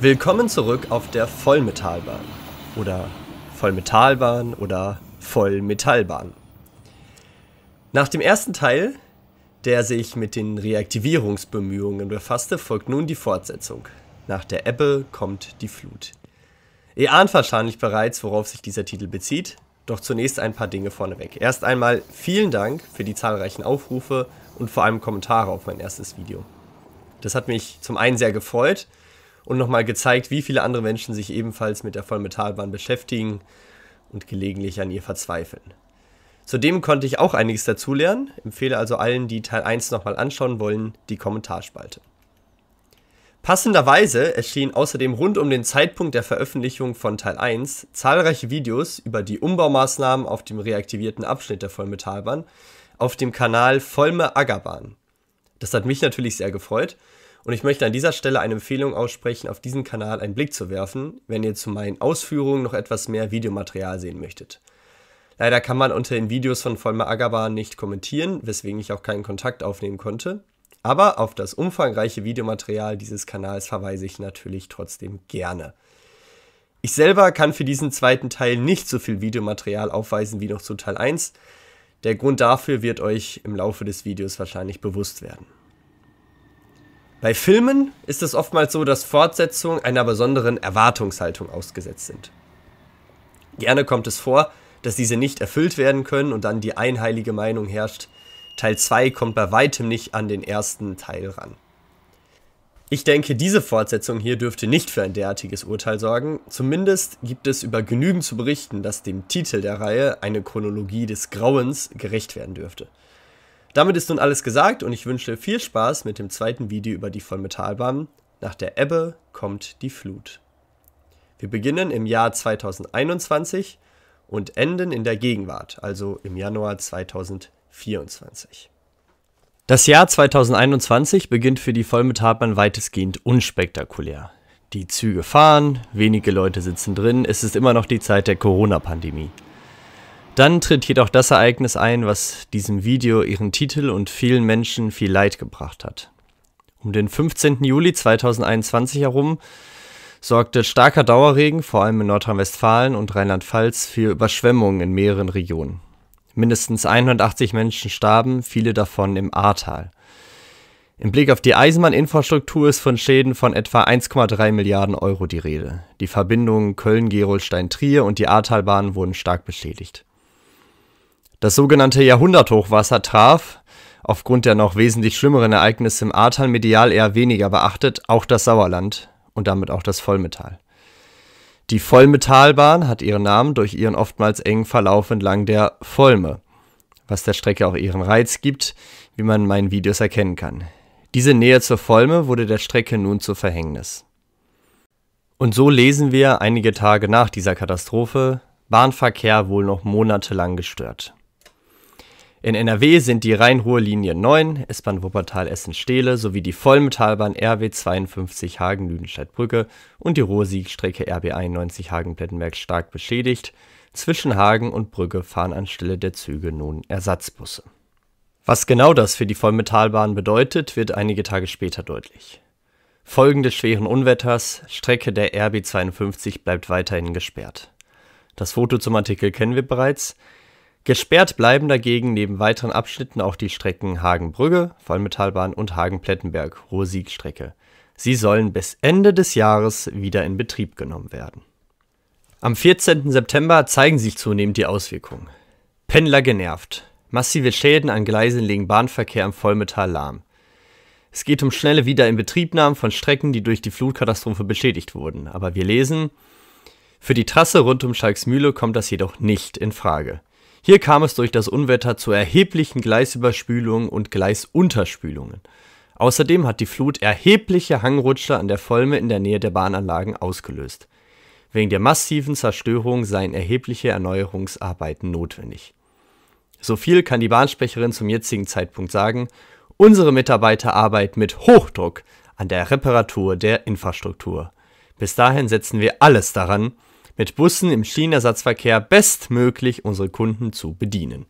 Willkommen zurück auf der Vollmetallbahn. Oder Vollmetallbahn oder Vollmetallbahn. Nach dem ersten Teil, der sich mit den Reaktivierungsbemühungen befasste, folgt nun die Fortsetzung. Nach der Ebbe kommt die Flut. Ihr ahnt wahrscheinlich bereits, worauf sich dieser Titel bezieht, doch zunächst ein paar Dinge vorneweg. Erst einmal vielen Dank für die zahlreichen Aufrufe und vor allem Kommentare auf mein erstes Video. Das hat mich zum einen sehr gefreut und nochmal gezeigt, wie viele andere Menschen sich ebenfalls mit der Vollmetallbahn beschäftigen und gelegentlich an ihr verzweifeln. Zudem konnte ich auch einiges dazulernen, empfehle also allen, die Teil 1 nochmal anschauen wollen, die Kommentarspalte. Passenderweise erschienen außerdem rund um den Zeitpunkt der Veröffentlichung von Teil 1 zahlreiche Videos über die Umbaumaßnahmen auf dem reaktivierten Abschnitt der Vollmetallbahn auf dem Kanal Vollme Aggerbahn. Das hat mich natürlich sehr gefreut und ich möchte an dieser Stelle eine Empfehlung aussprechen, auf diesen Kanal einen Blick zu werfen, wenn ihr zu meinen Ausführungen noch etwas mehr Videomaterial sehen möchtet. Leider kann man unter den Videos von Vollmer Agaban nicht kommentieren, weswegen ich auch keinen Kontakt aufnehmen konnte. Aber auf das umfangreiche Videomaterial dieses Kanals verweise ich natürlich trotzdem gerne. Ich selber kann für diesen zweiten Teil nicht so viel Videomaterial aufweisen wie noch zu Teil 1. Der Grund dafür wird euch im Laufe des Videos wahrscheinlich bewusst werden. Bei Filmen ist es oftmals so, dass Fortsetzungen einer besonderen Erwartungshaltung ausgesetzt sind. Gerne kommt es vor, dass diese nicht erfüllt werden können und dann die einheilige Meinung herrscht, Teil 2 kommt bei weitem nicht an den ersten Teil ran. Ich denke, diese Fortsetzung hier dürfte nicht für ein derartiges Urteil sorgen. Zumindest gibt es über genügend zu berichten, dass dem Titel der Reihe eine Chronologie des Grauens gerecht werden dürfte. Damit ist nun alles gesagt und ich wünsche viel Spaß mit dem zweiten Video über die Vollmetallbahn. Nach der Ebbe kommt die Flut. Wir beginnen im Jahr 2021 und enden in der Gegenwart, also im Januar 2024. Das Jahr 2021 beginnt für die Vollmetallbahn weitestgehend unspektakulär. Die Züge fahren, wenige Leute sitzen drin, es ist immer noch die Zeit der Corona-Pandemie. Dann tritt jedoch das Ereignis ein, was diesem Video ihren Titel und vielen Menschen viel Leid gebracht hat. Um den 15. Juli 2021 herum sorgte starker Dauerregen, vor allem in Nordrhein-Westfalen und Rheinland-Pfalz, für Überschwemmungen in mehreren Regionen. Mindestens 180 Menschen starben, viele davon im Ahrtal. Im Blick auf die Eisenbahninfrastruktur ist von Schäden von etwa 1,3 Milliarden Euro die Rede. Die Verbindungen Köln-Gerolstein-Trier und die Ahrtalbahn wurden stark beschädigt. Das sogenannte Jahrhunderthochwasser traf, aufgrund der noch wesentlich schlimmeren Ereignisse im Ahrtal medial eher weniger beachtet, auch das Sauerland und damit auch das Vollmetall. Die Vollmetalbahn hat ihren Namen durch ihren oftmals engen Verlauf entlang der Volme, was der Strecke auch ihren Reiz gibt, wie man in meinen Videos erkennen kann. Diese Nähe zur Volme wurde der Strecke nun zu Verhängnis. Und so lesen wir einige Tage nach dieser Katastrophe Bahnverkehr wohl noch monatelang gestört. In NRW sind die Rhein-Ruhr-Linie 9, S-Bahn Wuppertal-Essen-Stehle sowie die Vollmetallbahn RW 52 Hagen-Lüdenscheid-Brücke und die ruhr siegstrecke RB 91 Hagen-Plettenberg stark beschädigt. Zwischen Hagen und Brügge fahren anstelle der Züge nun Ersatzbusse. Was genau das für die Vollmetallbahn bedeutet, wird einige Tage später deutlich. Folgen des schweren Unwetters, Strecke der RB 52 bleibt weiterhin gesperrt. Das Foto zum Artikel kennen wir bereits. Gesperrt bleiben dagegen neben weiteren Abschnitten auch die Strecken Hagenbrügge, brügge und Hagen-Plettenberg, siegstrecke Sie sollen bis Ende des Jahres wieder in Betrieb genommen werden. Am 14. September zeigen sich zunehmend die Auswirkungen. Pendler genervt. Massive Schäden an Gleisen legen Bahnverkehr im Vollmetall lahm. Es geht um schnelle Wiederinbetriebnahmen von Strecken, die durch die Flutkatastrophe beschädigt wurden. Aber wir lesen, für die Trasse rund um Schalksmühle kommt das jedoch nicht in Frage. Hier kam es durch das Unwetter zu erheblichen Gleisüberspülungen und Gleisunterspülungen. Außerdem hat die Flut erhebliche Hangrutsche an der Volme in der Nähe der Bahnanlagen ausgelöst. Wegen der massiven Zerstörung seien erhebliche Erneuerungsarbeiten notwendig. So viel kann die Bahnsprecherin zum jetzigen Zeitpunkt sagen. Unsere Mitarbeiter arbeiten mit Hochdruck an der Reparatur der Infrastruktur. Bis dahin setzen wir alles daran, mit Bussen im Schienenersatzverkehr bestmöglich unsere Kunden zu bedienen.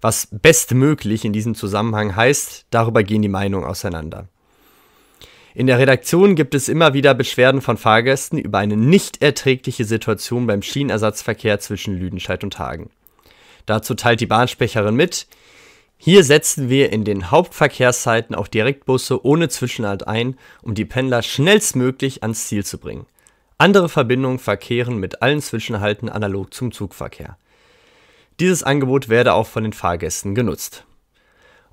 Was bestmöglich in diesem Zusammenhang heißt, darüber gehen die Meinungen auseinander. In der Redaktion gibt es immer wieder Beschwerden von Fahrgästen über eine nicht erträgliche Situation beim Schienenersatzverkehr zwischen Lüdenscheid und Hagen. Dazu teilt die Bahnsprecherin mit, hier setzen wir in den Hauptverkehrszeiten auch Direktbusse ohne Zwischenhalt ein, um die Pendler schnellstmöglich ans Ziel zu bringen. Andere Verbindungen verkehren mit allen Zwischenhalten analog zum Zugverkehr. Dieses Angebot werde auch von den Fahrgästen genutzt.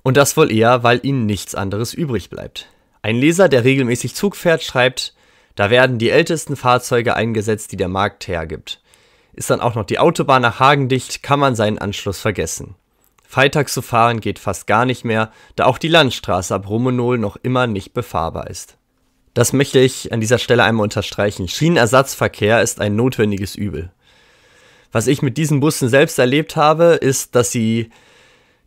Und das wohl eher, weil ihnen nichts anderes übrig bleibt. Ein Leser, der regelmäßig Zug fährt, schreibt, da werden die ältesten Fahrzeuge eingesetzt, die der Markt hergibt. Ist dann auch noch die Autobahn nach Hagen dicht, kann man seinen Anschluss vergessen. Freitags zu fahren geht fast gar nicht mehr, da auch die Landstraße ab Rummenohl noch immer nicht befahrbar ist. Das möchte ich an dieser Stelle einmal unterstreichen. Schienenersatzverkehr ist ein notwendiges Übel. Was ich mit diesen Bussen selbst erlebt habe, ist, dass sie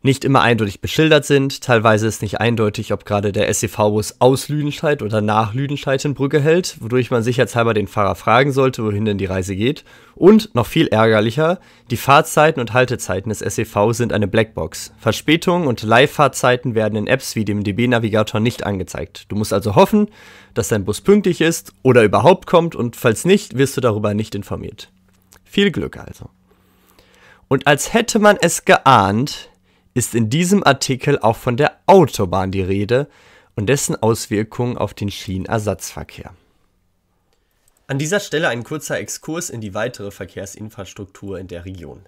nicht immer eindeutig beschildert sind. Teilweise ist nicht eindeutig, ob gerade der sev bus aus Lüdenscheid oder nach Lüdenscheid in Brücke hält, wodurch man sicherheitshalber den Fahrer fragen sollte, wohin denn die Reise geht. Und noch viel ärgerlicher, die Fahrzeiten und Haltezeiten des SEV sind eine Blackbox. Verspätungen und Live-Fahrzeiten werden in Apps wie dem DB-Navigator nicht angezeigt. Du musst also hoffen, dass dein Bus pünktlich ist oder überhaupt kommt und falls nicht, wirst du darüber nicht informiert. Viel Glück also. Und als hätte man es geahnt, ist in diesem Artikel auch von der Autobahn die Rede und dessen Auswirkungen auf den Schienenersatzverkehr. An dieser Stelle ein kurzer Exkurs in die weitere Verkehrsinfrastruktur in der Region.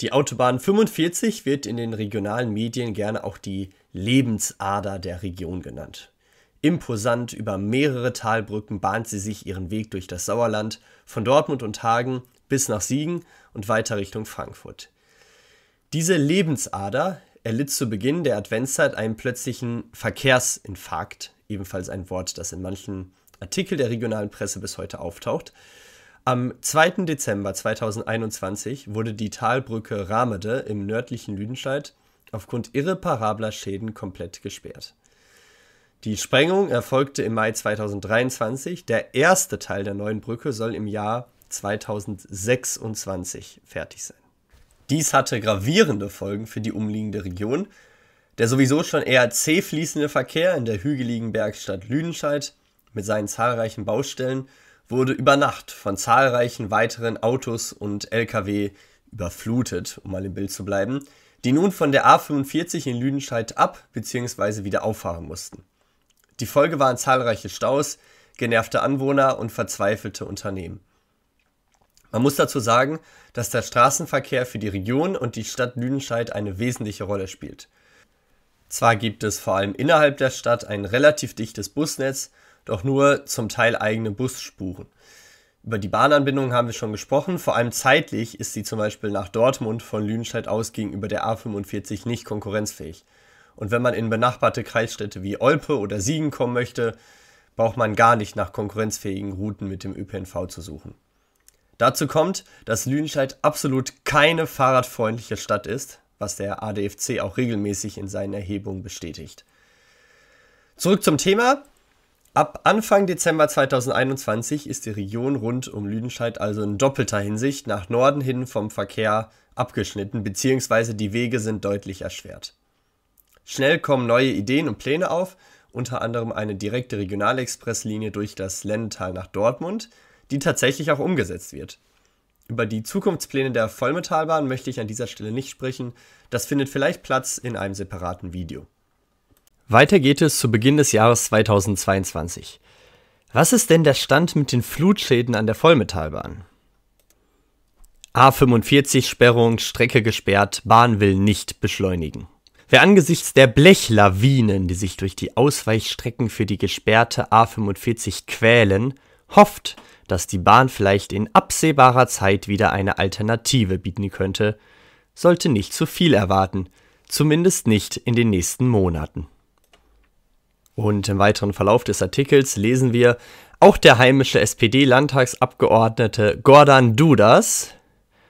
Die Autobahn 45 wird in den regionalen Medien gerne auch die Lebensader der Region genannt. Imposant über mehrere Talbrücken bahnt sie sich ihren Weg durch das Sauerland, von Dortmund und Hagen bis nach Siegen und weiter Richtung Frankfurt. Diese Lebensader erlitt zu Beginn der Adventszeit einen plötzlichen Verkehrsinfarkt, ebenfalls ein Wort, das in manchen Artikeln der regionalen Presse bis heute auftaucht. Am 2. Dezember 2021 wurde die Talbrücke Ramede im nördlichen Lüdenscheid aufgrund irreparabler Schäden komplett gesperrt. Die Sprengung erfolgte im Mai 2023. Der erste Teil der neuen Brücke soll im Jahr 2026 fertig sein. Dies hatte gravierende Folgen für die umliegende Region. Der sowieso schon eher zäh fließende Verkehr in der hügeligen Bergstadt Lüdenscheid mit seinen zahlreichen Baustellen wurde über Nacht von zahlreichen weiteren Autos und Lkw überflutet, um mal im Bild zu bleiben, die nun von der A45 in Lüdenscheid ab bzw. wieder auffahren mussten. Die Folge waren zahlreiche Staus, genervte Anwohner und verzweifelte Unternehmen. Man muss dazu sagen, dass der Straßenverkehr für die Region und die Stadt Lüdenscheid eine wesentliche Rolle spielt. Zwar gibt es vor allem innerhalb der Stadt ein relativ dichtes Busnetz, doch nur zum Teil eigene Busspuren. Über die Bahnanbindung haben wir schon gesprochen, vor allem zeitlich ist sie zum Beispiel nach Dortmund von Lüdenscheid aus gegenüber der A45 nicht konkurrenzfähig. Und wenn man in benachbarte Kreisstädte wie Olpe oder Siegen kommen möchte, braucht man gar nicht nach konkurrenzfähigen Routen mit dem ÖPNV zu suchen. Dazu kommt, dass Lüdenscheid absolut keine fahrradfreundliche Stadt ist, was der ADFC auch regelmäßig in seinen Erhebungen bestätigt. Zurück zum Thema. Ab Anfang Dezember 2021 ist die Region rund um Lüdenscheid also in doppelter Hinsicht nach Norden hin vom Verkehr abgeschnitten, beziehungsweise die Wege sind deutlich erschwert. Schnell kommen neue Ideen und Pläne auf, unter anderem eine direkte Regionalexpresslinie durch das Lendental nach Dortmund, die tatsächlich auch umgesetzt wird. Über die Zukunftspläne der Vollmetallbahn möchte ich an dieser Stelle nicht sprechen, das findet vielleicht Platz in einem separaten Video. Weiter geht es zu Beginn des Jahres 2022. Was ist denn der Stand mit den Flutschäden an der Vollmetallbahn? A45 Sperrung, Strecke gesperrt, Bahn will nicht beschleunigen. Wer angesichts der Blechlawinen, die sich durch die Ausweichstrecken für die gesperrte A45 quälen, hofft, dass die Bahn vielleicht in absehbarer Zeit wieder eine Alternative bieten könnte, sollte nicht zu viel erwarten, zumindest nicht in den nächsten Monaten. Und im weiteren Verlauf des Artikels lesen wir, auch der heimische SPD-Landtagsabgeordnete Gordon Dudas,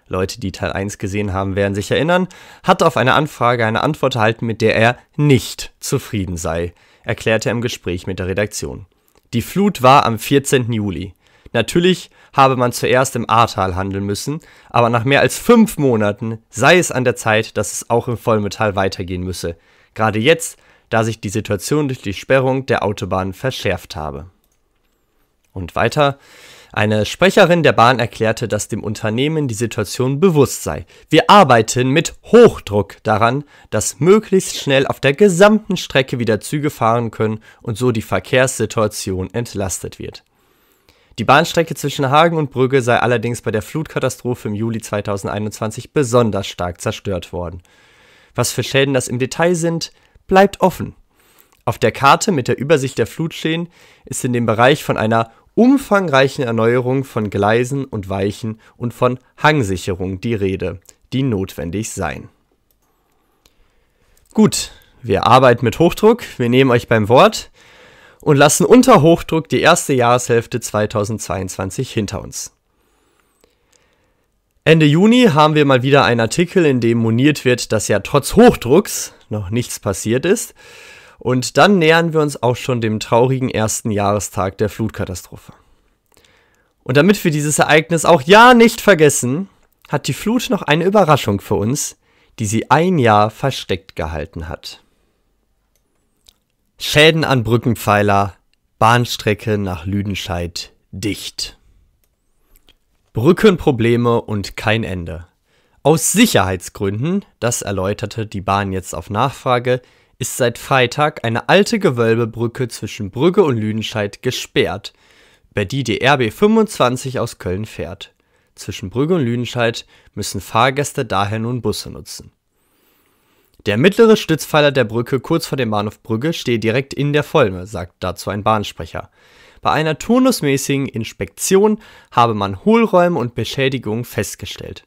Leute, die Teil 1 gesehen haben, werden sich erinnern, hat auf eine Anfrage eine Antwort erhalten, mit der er nicht zufrieden sei, erklärte er im Gespräch mit der Redaktion. Die Flut war am 14. Juli. Natürlich habe man zuerst im Ahrtal handeln müssen, aber nach mehr als fünf Monaten sei es an der Zeit, dass es auch im Vollmetall weitergehen müsse. Gerade jetzt, da sich die Situation durch die Sperrung der Autobahn verschärft habe. Und weiter. Eine Sprecherin der Bahn erklärte, dass dem Unternehmen die Situation bewusst sei. Wir arbeiten mit Hochdruck daran, dass möglichst schnell auf der gesamten Strecke wieder Züge fahren können und so die Verkehrssituation entlastet wird. Die Bahnstrecke zwischen Hagen und Brügge sei allerdings bei der Flutkatastrophe im Juli 2021 besonders stark zerstört worden. Was für Schäden das im Detail sind, bleibt offen. Auf der Karte mit der Übersicht der Flutschäden ist in dem Bereich von einer umfangreichen Erneuerung von Gleisen und Weichen und von Hangsicherung die Rede, die notwendig seien. Gut, wir arbeiten mit Hochdruck, wir nehmen euch beim Wort und lassen unter Hochdruck die erste Jahreshälfte 2022 hinter uns. Ende Juni haben wir mal wieder einen Artikel, in dem moniert wird, dass ja trotz Hochdrucks noch nichts passiert ist und dann nähern wir uns auch schon dem traurigen ersten Jahrestag der Flutkatastrophe. Und damit wir dieses Ereignis auch ja nicht vergessen, hat die Flut noch eine Überraschung für uns, die sie ein Jahr versteckt gehalten hat. Schäden an Brückenpfeiler, Bahnstrecke nach Lüdenscheid dicht. Brückenprobleme und kein Ende. Aus Sicherheitsgründen, das erläuterte die Bahn jetzt auf Nachfrage, ist seit Freitag eine alte Gewölbebrücke zwischen Brügge und Lüdenscheid gesperrt, über die die RB 25 aus Köln fährt. Zwischen Brügge und Lüdenscheid müssen Fahrgäste daher nun Busse nutzen. Der mittlere Stützpfeiler der Brücke kurz vor dem Bahnhof Brügge stehe direkt in der Volme, sagt dazu ein Bahnsprecher. Bei einer turnusmäßigen Inspektion habe man Hohlräume und Beschädigungen festgestellt.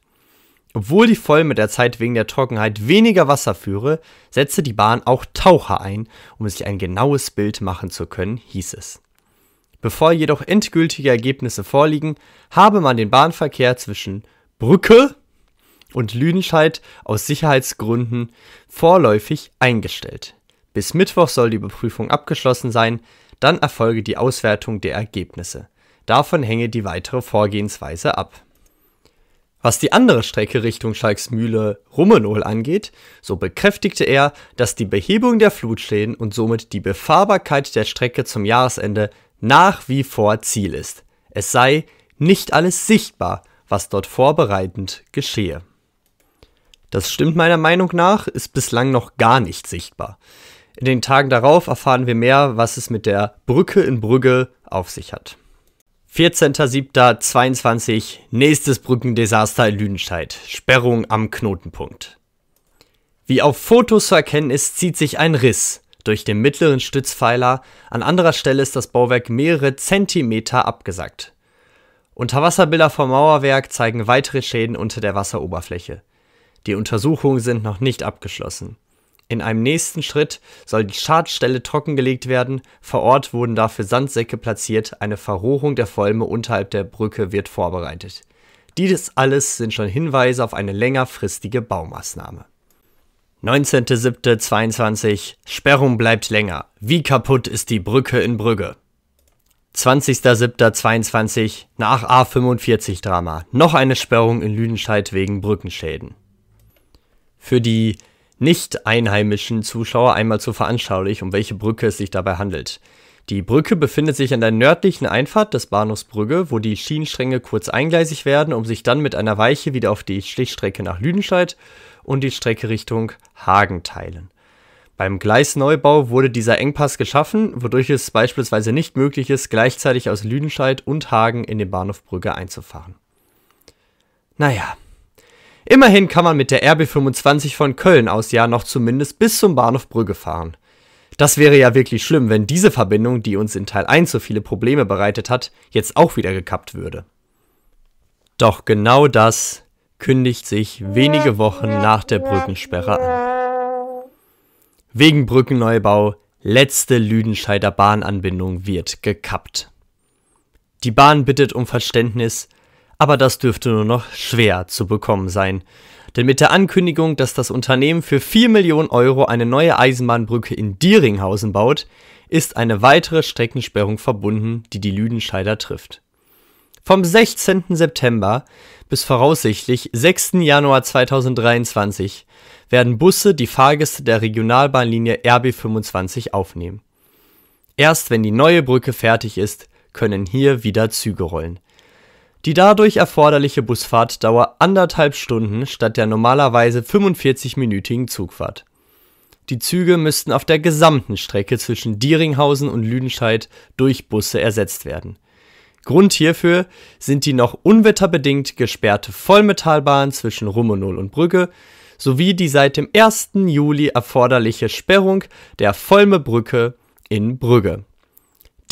Obwohl die Voll mit der Zeit wegen der Trockenheit weniger Wasser führe, setze die Bahn auch Taucher ein, um sich ein genaues Bild machen zu können, hieß es. Bevor jedoch endgültige Ergebnisse vorliegen, habe man den Bahnverkehr zwischen Brücke und Lüdenscheid aus Sicherheitsgründen vorläufig eingestellt. Bis Mittwoch soll die Überprüfung abgeschlossen sein, dann erfolge die Auswertung der Ergebnisse. Davon hänge die weitere Vorgehensweise ab. Was die andere Strecke Richtung Schalksmühle Rummenohl angeht, so bekräftigte er, dass die Behebung der Flutschäden und somit die Befahrbarkeit der Strecke zum Jahresende nach wie vor Ziel ist. Es sei nicht alles sichtbar, was dort vorbereitend geschehe. Das stimmt meiner Meinung nach, ist bislang noch gar nicht sichtbar. In den Tagen darauf erfahren wir mehr, was es mit der Brücke in Brügge auf sich hat. 14.07.22, nächstes Brückendesaster in Lüdenscheid. Sperrung am Knotenpunkt. Wie auf Fotos zu erkennen ist, zieht sich ein Riss durch den mittleren Stützpfeiler. An anderer Stelle ist das Bauwerk mehrere Zentimeter abgesackt. Unterwasserbilder vom Mauerwerk zeigen weitere Schäden unter der Wasseroberfläche. Die Untersuchungen sind noch nicht abgeschlossen. In einem nächsten Schritt soll die Schadstelle trockengelegt werden, vor Ort wurden dafür Sandsäcke platziert, eine Verrohrung der Folme unterhalb der Brücke wird vorbereitet. Dies alles sind schon Hinweise auf eine längerfristige Baumaßnahme. 19.07.22 Sperrung bleibt länger. Wie kaputt ist die Brücke in Brügge? 20.07.22 nach A45 Drama. Noch eine Sperrung in Lüdenscheid wegen Brückenschäden. Für die nicht einheimischen Zuschauer einmal zu veranschaulichen, um welche Brücke es sich dabei handelt. Die Brücke befindet sich an der nördlichen Einfahrt des Bahnhofs Brügge, wo die Schienenstränge kurz eingleisig werden, um sich dann mit einer Weiche wieder auf die Stichstrecke nach Lüdenscheid und die Strecke Richtung Hagen teilen. Beim Gleisneubau wurde dieser Engpass geschaffen, wodurch es beispielsweise nicht möglich ist, gleichzeitig aus Lüdenscheid und Hagen in den Bahnhof Brügge einzufahren. Naja, Immerhin kann man mit der RB25 von Köln aus ja noch zumindest bis zum Bahnhof Brügge fahren. Das wäre ja wirklich schlimm, wenn diese Verbindung, die uns in Teil 1 so viele Probleme bereitet hat, jetzt auch wieder gekappt würde. Doch genau das kündigt sich wenige Wochen nach der Brückensperre an. Wegen Brückenneubau letzte Lüdenscheider Bahnanbindung wird gekappt. Die Bahn bittet um Verständnis aber das dürfte nur noch schwer zu bekommen sein. Denn mit der Ankündigung, dass das Unternehmen für 4 Millionen Euro eine neue Eisenbahnbrücke in Dieringhausen baut, ist eine weitere Streckensperrung verbunden, die die Lüdenscheider trifft. Vom 16. September bis voraussichtlich 6. Januar 2023 werden Busse die Fahrgäste der Regionalbahnlinie RB25 aufnehmen. Erst wenn die neue Brücke fertig ist, können hier wieder Züge rollen. Die dadurch erforderliche Busfahrt dauert anderthalb Stunden statt der normalerweise 45-minütigen Zugfahrt. Die Züge müssten auf der gesamten Strecke zwischen Dieringhausen und Lüdenscheid durch Busse ersetzt werden. Grund hierfür sind die noch unwetterbedingt gesperrte Vollmetallbahn zwischen Rummenol und Brügge sowie die seit dem 1. Juli erforderliche Sperrung der Vollmebrücke in Brügge.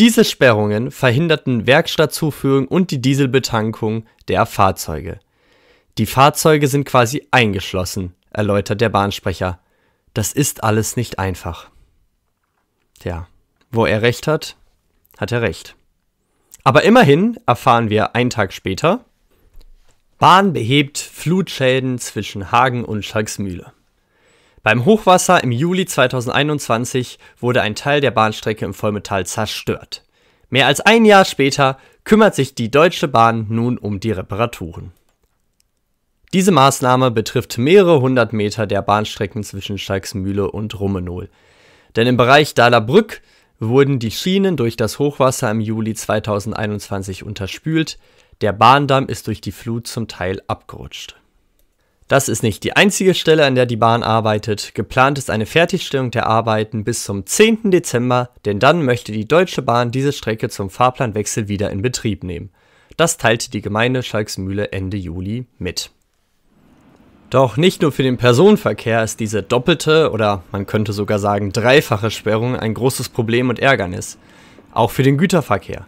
Diese Sperrungen verhinderten Werkstattzuführung und die Dieselbetankung der Fahrzeuge. Die Fahrzeuge sind quasi eingeschlossen, erläutert der Bahnsprecher. Das ist alles nicht einfach. Tja, wo er recht hat, hat er recht. Aber immerhin erfahren wir einen Tag später, Bahn behebt Flutschäden zwischen Hagen und Schalksmühle. Beim Hochwasser im Juli 2021 wurde ein Teil der Bahnstrecke im Vollmetall zerstört. Mehr als ein Jahr später kümmert sich die Deutsche Bahn nun um die Reparaturen. Diese Maßnahme betrifft mehrere hundert Meter der Bahnstrecken zwischen Schalksmühle und Rummenol. Denn im Bereich Dahlerbrück wurden die Schienen durch das Hochwasser im Juli 2021 unterspült, der Bahndamm ist durch die Flut zum Teil abgerutscht. Das ist nicht die einzige Stelle, an der die Bahn arbeitet. Geplant ist eine Fertigstellung der Arbeiten bis zum 10. Dezember, denn dann möchte die Deutsche Bahn diese Strecke zum Fahrplanwechsel wieder in Betrieb nehmen. Das teilte die Gemeinde Schalksmühle Ende Juli mit. Doch nicht nur für den Personenverkehr ist diese doppelte oder man könnte sogar sagen dreifache Sperrung ein großes Problem und Ärgernis. Auch für den Güterverkehr.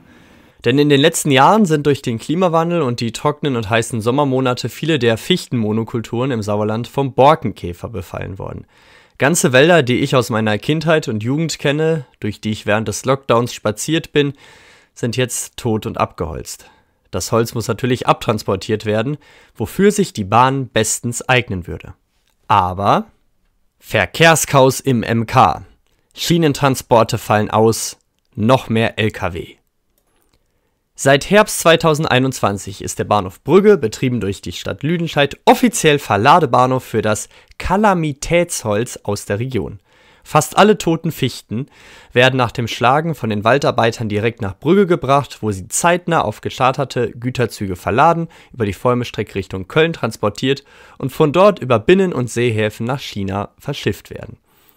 Denn in den letzten Jahren sind durch den Klimawandel und die trockenen und heißen Sommermonate viele der Fichtenmonokulturen im Sauerland vom Borkenkäfer befallen worden. Ganze Wälder, die ich aus meiner Kindheit und Jugend kenne, durch die ich während des Lockdowns spaziert bin, sind jetzt tot und abgeholzt. Das Holz muss natürlich abtransportiert werden, wofür sich die Bahn bestens eignen würde. Aber Verkehrschaos im MK. Schienentransporte fallen aus, noch mehr Lkw. Seit Herbst 2021 ist der Bahnhof Brügge, betrieben durch die Stadt Lüdenscheid, offiziell Verladebahnhof für das Kalamitätsholz aus der Region. Fast alle toten Fichten werden nach dem Schlagen von den Waldarbeitern direkt nach Brügge gebracht, wo sie zeitnah auf gecharterte Güterzüge verladen, über die Vollmestrecke Richtung Köln transportiert und von dort über Binnen- und Seehäfen nach China verschifft werden.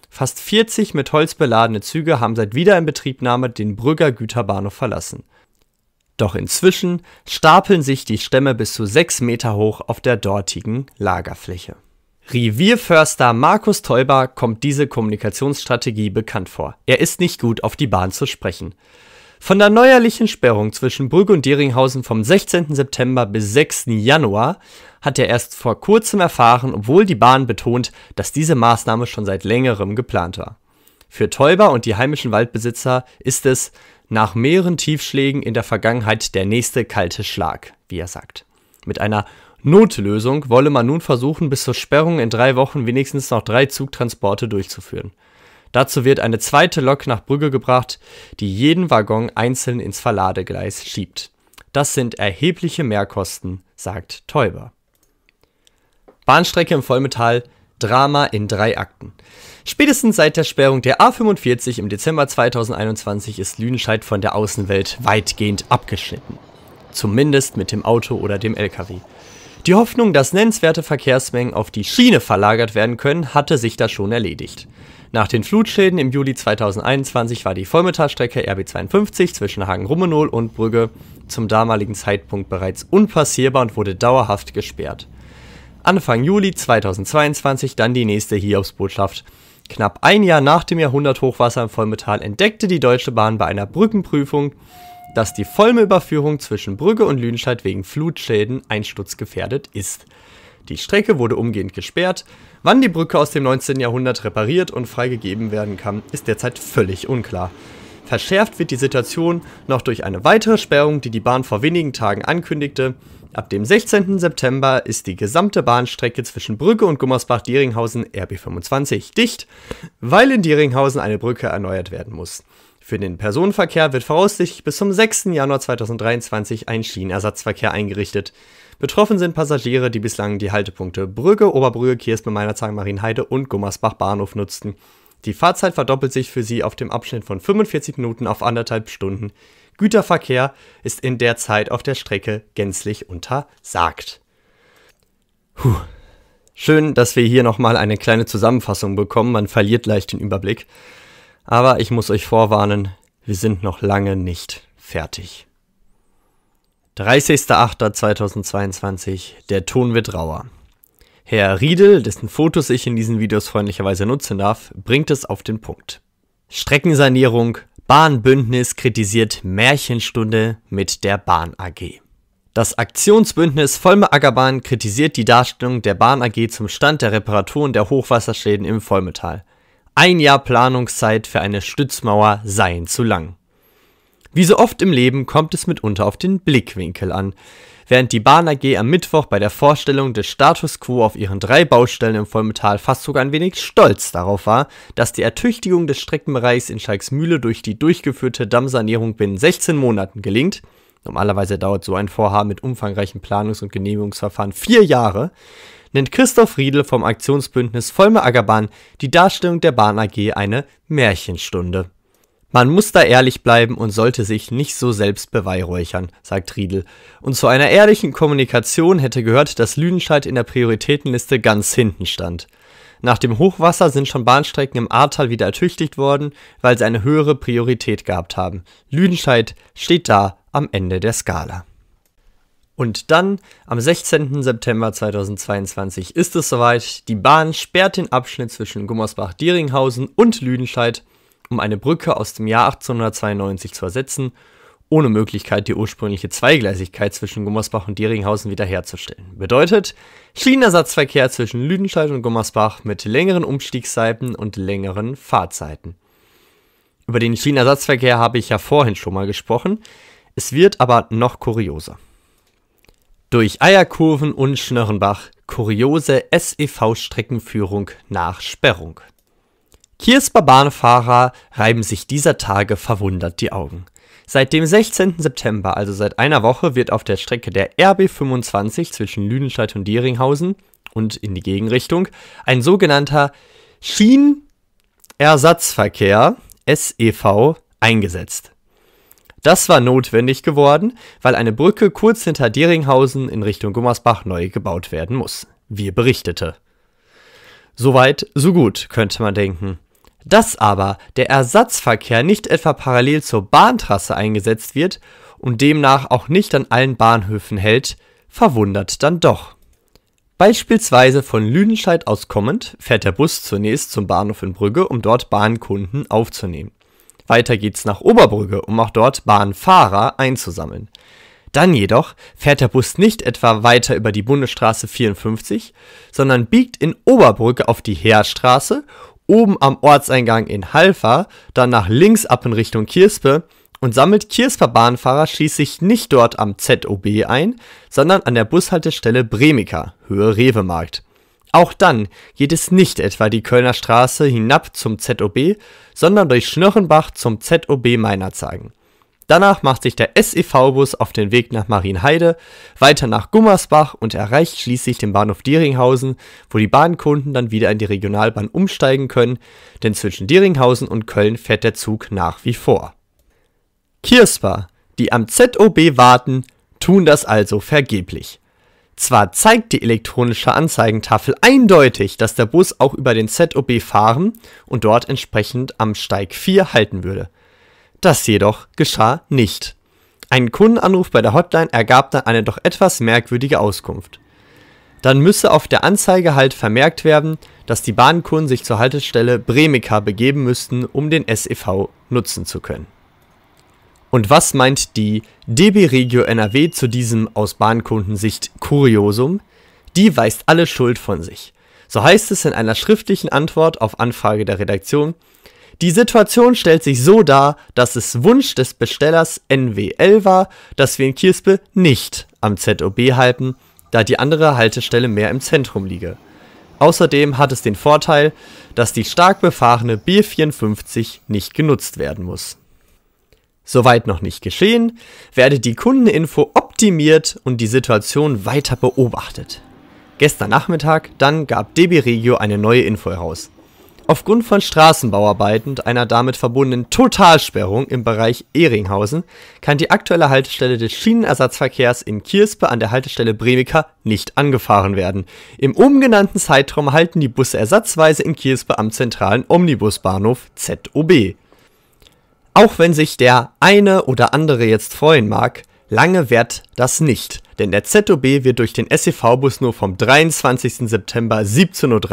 Fast 40 mit Holz beladene Züge haben seit Wiederinbetriebnahme den Brügger Güterbahnhof verlassen. Doch inzwischen stapeln sich die Stämme bis zu sechs Meter hoch auf der dortigen Lagerfläche. Revierförster Markus Teuber kommt diese Kommunikationsstrategie bekannt vor. Er ist nicht gut auf die Bahn zu sprechen. Von der neuerlichen Sperrung zwischen Burg und Deringhausen vom 16. September bis 6. Januar hat er erst vor kurzem erfahren, obwohl die Bahn betont, dass diese Maßnahme schon seit längerem geplant war. Für Teuber und die heimischen Waldbesitzer ist es, nach mehreren Tiefschlägen in der Vergangenheit der nächste kalte Schlag, wie er sagt. Mit einer Notlösung wolle man nun versuchen, bis zur Sperrung in drei Wochen wenigstens noch drei Zugtransporte durchzuführen. Dazu wird eine zweite Lok nach Brügge gebracht, die jeden Waggon einzeln ins Verladegleis schiebt. Das sind erhebliche Mehrkosten, sagt Täuber. Bahnstrecke im Vollmetall Drama in drei Akten. Spätestens seit der Sperrung der A45 im Dezember 2021 ist Lüdenscheid von der Außenwelt weitgehend abgeschnitten. Zumindest mit dem Auto oder dem LKW. Die Hoffnung, dass nennenswerte Verkehrsmengen auf die Schiene verlagert werden können, hatte sich da schon erledigt. Nach den Flutschäden im Juli 2021 war die Vollmetallstrecke RB52 zwischen hagen rummenol und Brügge zum damaligen Zeitpunkt bereits unpassierbar und wurde dauerhaft gesperrt. Anfang Juli 2022 dann die nächste Hiobsbotschaft. Knapp ein Jahr nach dem Jahrhunderthochwasser im Vollmetal entdeckte die Deutsche Bahn bei einer Brückenprüfung, dass die Vollmeüberführung zwischen Brügge und Lüdenscheid wegen Flutschäden einsturzgefährdet ist. Die Strecke wurde umgehend gesperrt. Wann die Brücke aus dem 19. Jahrhundert repariert und freigegeben werden kann, ist derzeit völlig unklar. Verschärft wird die Situation noch durch eine weitere Sperrung, die die Bahn vor wenigen Tagen ankündigte, Ab dem 16. September ist die gesamte Bahnstrecke zwischen Brücke und Gummersbach-Dieringhausen RB25 dicht, weil in Dieringhausen eine Brücke erneuert werden muss. Für den Personenverkehr wird voraussichtlich bis zum 6. Januar 2023 ein Schienenersatzverkehr eingerichtet. Betroffen sind Passagiere, die bislang die Haltepunkte Brücke, Oberbrücke, Kiersbe, Meinerzahn, Marienheide und Gummersbach Bahnhof nutzten. Die Fahrzeit verdoppelt sich für sie auf dem Abschnitt von 45 Minuten auf anderthalb Stunden. Güterverkehr ist in der Zeit auf der Strecke gänzlich untersagt. Puh. Schön, dass wir hier nochmal eine kleine Zusammenfassung bekommen, man verliert leicht den Überblick. Aber ich muss euch vorwarnen, wir sind noch lange nicht fertig. 30.08.2022, der Ton wird rauer. Herr Riedel, dessen Fotos ich in diesen Videos freundlicherweise nutzen darf, bringt es auf den Punkt. Streckensanierung Bahnbündnis kritisiert Märchenstunde mit der Bahn AG. Das Aktionsbündnis Vollmer Ackerbahn kritisiert die Darstellung der Bahn AG zum Stand der Reparaturen der Hochwasserschäden im Vollmetal. Ein Jahr Planungszeit für eine Stützmauer seien zu lang. Wie so oft im Leben kommt es mitunter auf den Blickwinkel an während die Bahn AG am Mittwoch bei der Vorstellung des Status quo auf ihren drei Baustellen im Volmetal fast sogar ein wenig stolz darauf war, dass die Ertüchtigung des Streckenbereichs in Schalksmühle durch die durchgeführte Dammsanierung binnen 16 Monaten gelingt. Normalerweise dauert so ein Vorhaben mit umfangreichen Planungs- und Genehmigungsverfahren vier Jahre nennt Christoph Riedel vom Aktionsbündnis Vollmer Ackerbahn die Darstellung der Bahn AG eine Märchenstunde. Man muss da ehrlich bleiben und sollte sich nicht so selbst beweihräuchern, sagt Riedel. Und zu einer ehrlichen Kommunikation hätte gehört, dass Lüdenscheid in der Prioritätenliste ganz hinten stand. Nach dem Hochwasser sind schon Bahnstrecken im Ahrtal wieder ertüchtigt worden, weil sie eine höhere Priorität gehabt haben. Lüdenscheid steht da am Ende der Skala. Und dann, am 16. September 2022 ist es soweit, die Bahn sperrt den Abschnitt zwischen Gummersbach-Dieringhausen und Lüdenscheid um eine Brücke aus dem Jahr 1892 zu ersetzen, ohne Möglichkeit, die ursprüngliche Zweigleisigkeit zwischen Gummersbach und Dieringhausen wiederherzustellen. Bedeutet, Schienenersatzverkehr zwischen Lüdenscheid und Gummersbach mit längeren Umstiegszeiten und längeren Fahrzeiten. Über den Schienenersatzverkehr habe ich ja vorhin schon mal gesprochen, es wird aber noch kurioser. Durch Eierkurven und Schnörrenbach kuriose SEV-Streckenführung nach Sperrung. Kirsber Bahnfahrer reiben sich dieser Tage verwundert die Augen. Seit dem 16. September, also seit einer Woche, wird auf der Strecke der RB25 zwischen Lüdenscheid und Dieringhausen und in die Gegenrichtung ein sogenannter Schienenersatzverkehr SEV eingesetzt. Das war notwendig geworden, weil eine Brücke kurz hinter Dieringhausen in Richtung Gummersbach neu gebaut werden muss. Wir berichtete. Soweit, so gut, könnte man denken. Dass aber der Ersatzverkehr nicht etwa parallel zur Bahntrasse eingesetzt wird und demnach auch nicht an allen Bahnhöfen hält, verwundert dann doch. Beispielsweise von Lüdenscheid aus kommend fährt der Bus zunächst zum Bahnhof in Brügge, um dort Bahnkunden aufzunehmen. Weiter geht's nach Oberbrügge, um auch dort Bahnfahrer einzusammeln. Dann jedoch fährt der Bus nicht etwa weiter über die Bundesstraße 54, sondern biegt in Oberbrücke auf die Heerstraße oben am Ortseingang in Halfa, dann nach links ab in Richtung Kirspe und sammelt Kirsper Bahnfahrer schließlich nicht dort am ZOB ein, sondern an der Bushaltestelle Bremika, Höhe Rewemarkt. Auch dann geht es nicht etwa die Kölner Straße hinab zum ZOB, sondern durch Schnörrenbach zum ZOB Meinerzhagen. Danach macht sich der SEV-Bus auf den Weg nach Marienheide, weiter nach Gummersbach und erreicht schließlich den Bahnhof Dieringhausen, wo die Bahnkunden dann wieder in die Regionalbahn umsteigen können, denn zwischen Dieringhausen und Köln fährt der Zug nach wie vor. Kirsper, die am ZOB warten, tun das also vergeblich. Zwar zeigt die elektronische Anzeigentafel eindeutig, dass der Bus auch über den ZOB fahren und dort entsprechend am Steig 4 halten würde. Das jedoch geschah nicht. Ein Kundenanruf bei der Hotline ergab dann eine doch etwas merkwürdige Auskunft. Dann müsse auf der Anzeige halt vermerkt werden, dass die Bahnkunden sich zur Haltestelle Bremica begeben müssten, um den SEV nutzen zu können. Und was meint die DB Regio NRW zu diesem aus Bahnkundensicht Kuriosum? Die weist alle Schuld von sich. So heißt es in einer schriftlichen Antwort auf Anfrage der Redaktion, die Situation stellt sich so dar, dass es Wunsch des Bestellers NWL war, dass wir in Kirspe nicht am ZOB halten, da die andere Haltestelle mehr im Zentrum liege. Außerdem hat es den Vorteil, dass die stark befahrene B54 nicht genutzt werden muss. Soweit noch nicht geschehen, werde die Kundeninfo optimiert und die Situation weiter beobachtet. Gestern Nachmittag dann gab DB Regio eine neue Info heraus. Aufgrund von Straßenbauarbeiten und einer damit verbundenen Totalsperrung im Bereich Ehringhausen kann die aktuelle Haltestelle des Schienenersatzverkehrs in Kirspe an der Haltestelle Bremika nicht angefahren werden. Im umgenannten Zeitraum halten die Busse ersatzweise in Kirspe am zentralen Omnibusbahnhof ZOB. Auch wenn sich der eine oder andere jetzt freuen mag, Lange währt das nicht, denn der ZOB wird durch den SEV-Bus nur vom 23. September 17.30 Uhr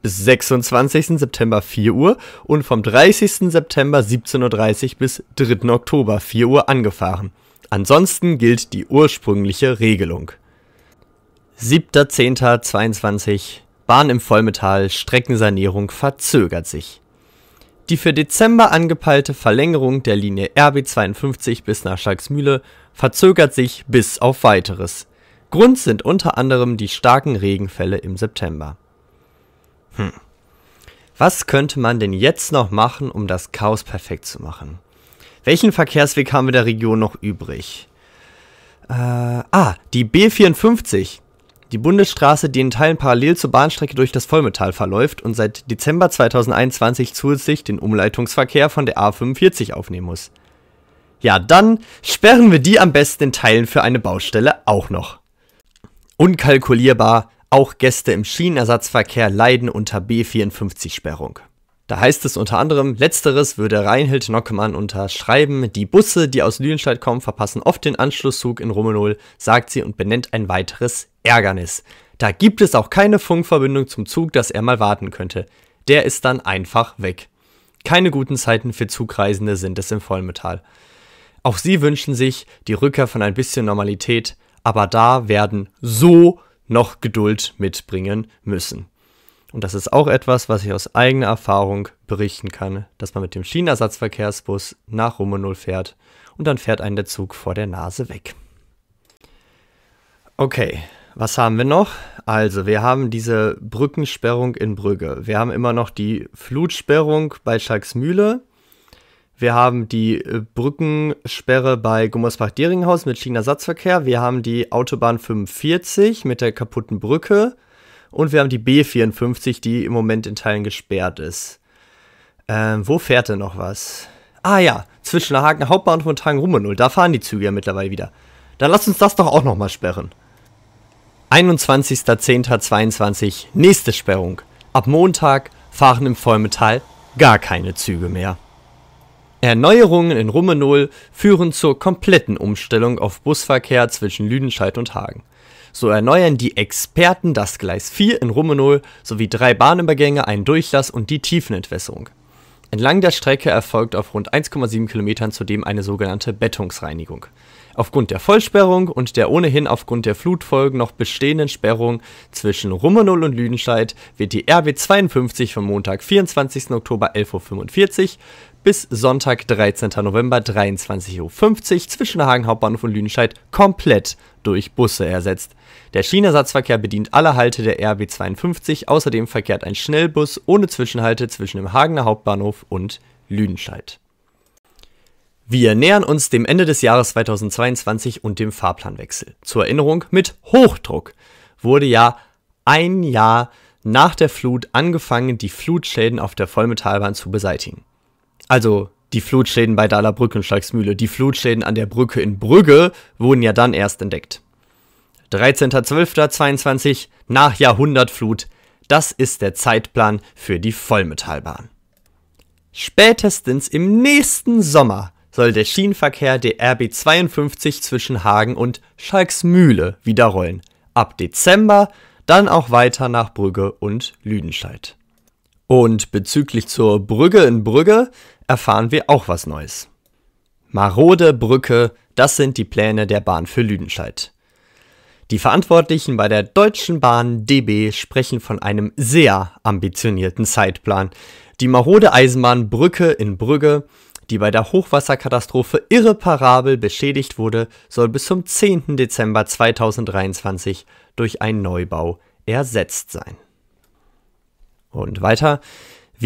bis 26. September 4 Uhr und vom 30. September 17.30 Uhr bis 3. Oktober 4 Uhr angefahren. Ansonsten gilt die ursprüngliche Regelung. 7.10.22 Bahn im Vollmetall, Streckensanierung verzögert sich. Die für Dezember angepeilte Verlängerung der Linie RB 52 bis nach Schalksmühle verzögert sich bis auf Weiteres. Grund sind unter anderem die starken Regenfälle im September. Hm. Was könnte man denn jetzt noch machen, um das Chaos perfekt zu machen? Welchen Verkehrsweg haben wir der Region noch übrig? Äh, ah, die B54. Die Bundesstraße, die in Teilen parallel zur Bahnstrecke durch das Vollmetall verläuft und seit Dezember 2021 zusätzlich den Umleitungsverkehr von der A45 aufnehmen muss. Ja, dann sperren wir die am besten in Teilen für eine Baustelle auch noch. Unkalkulierbar, auch Gäste im Schienenersatzverkehr leiden unter B54-Sperrung. Da heißt es unter anderem, letzteres würde Reinhild Nockemann unterschreiben. Die Busse, die aus Lüdenscheid kommen, verpassen oft den Anschlusszug in Rummenol, sagt sie und benennt ein weiteres Ärgernis. Da gibt es auch keine Funkverbindung zum Zug, dass er mal warten könnte. Der ist dann einfach weg. Keine guten Zeiten für Zugreisende sind es im Vollmetal. Auch sie wünschen sich die Rückkehr von ein bisschen Normalität, aber da werden so noch Geduld mitbringen müssen. Und das ist auch etwas, was ich aus eigener Erfahrung berichten kann, dass man mit dem Schienenersatzverkehrsbus nach Romanol fährt und dann fährt einen der Zug vor der Nase weg. Okay, was haben wir noch? Also, wir haben diese Brückensperrung in Brügge. Wir haben immer noch die Flutsperrung bei Schalksmühle. Wir haben die äh, Brückensperre bei Gummersbach-Deringhaus mit Schienenersatzverkehr. Wir haben die Autobahn 45 mit der kaputten Brücke. Und wir haben die B54, die im Moment in Teilen gesperrt ist. Ähm, wo fährt denn noch was? Ah ja, zwischen der Hagen Hauptbahnhof und Hagen Rummel. Da fahren die Züge ja mittlerweile wieder. Dann lass uns das doch auch nochmal sperren. 21.10.22, nächste Sperrung. Ab Montag fahren im Vollmetall gar keine Züge mehr. Erneuerungen in Rummenol führen zur kompletten Umstellung auf Busverkehr zwischen Lüdenscheid und Hagen. So erneuern die Experten das Gleis 4 in Rummenol sowie drei Bahnübergänge, einen Durchlass und die Tiefenentwässerung. Entlang der Strecke erfolgt auf rund 1,7 Kilometern zudem eine sogenannte Bettungsreinigung. Aufgrund der Vollsperrung und der ohnehin aufgrund der Flutfolgen noch bestehenden Sperrung zwischen Rummenol und Lüdenscheid wird die RW 52 vom Montag 24. Oktober 11.45 Uhr bis Sonntag 13. November 23.50 Uhr zwischen Hagen Hauptbahnhof und Lüdenscheid komplett durch Busse ersetzt. Der Schienersatzverkehr bedient alle Halte der RB 52, außerdem verkehrt ein Schnellbus ohne Zwischenhalte zwischen dem Hagener Hauptbahnhof und Lüdenscheid. Wir nähern uns dem Ende des Jahres 2022 und dem Fahrplanwechsel. Zur Erinnerung, mit Hochdruck wurde ja ein Jahr nach der Flut angefangen, die Flutschäden auf der Vollmetallbahn zu beseitigen. Also die Flutschäden bei Dahlerbrück und Schlagsmühle. Die Flutschäden an der Brücke in Brügge wurden ja dann erst entdeckt. 13.12.22 nach Jahrhundertflut. Das ist der Zeitplan für die Vollmetallbahn. Spätestens im nächsten Sommer soll der Schienenverkehr der RB 52 zwischen Hagen und Schalksmühle wieder rollen. Ab Dezember dann auch weiter nach Brügge und Lüdenscheid. Und bezüglich zur Brügge in Brügge, erfahren wir auch was Neues. Marode Brücke, das sind die Pläne der Bahn für Lüdenscheid. Die Verantwortlichen bei der Deutschen Bahn DB sprechen von einem sehr ambitionierten Zeitplan. Die marode Eisenbahnbrücke in Brügge, die bei der Hochwasserkatastrophe irreparabel beschädigt wurde, soll bis zum 10. Dezember 2023 durch einen Neubau ersetzt sein. Und weiter.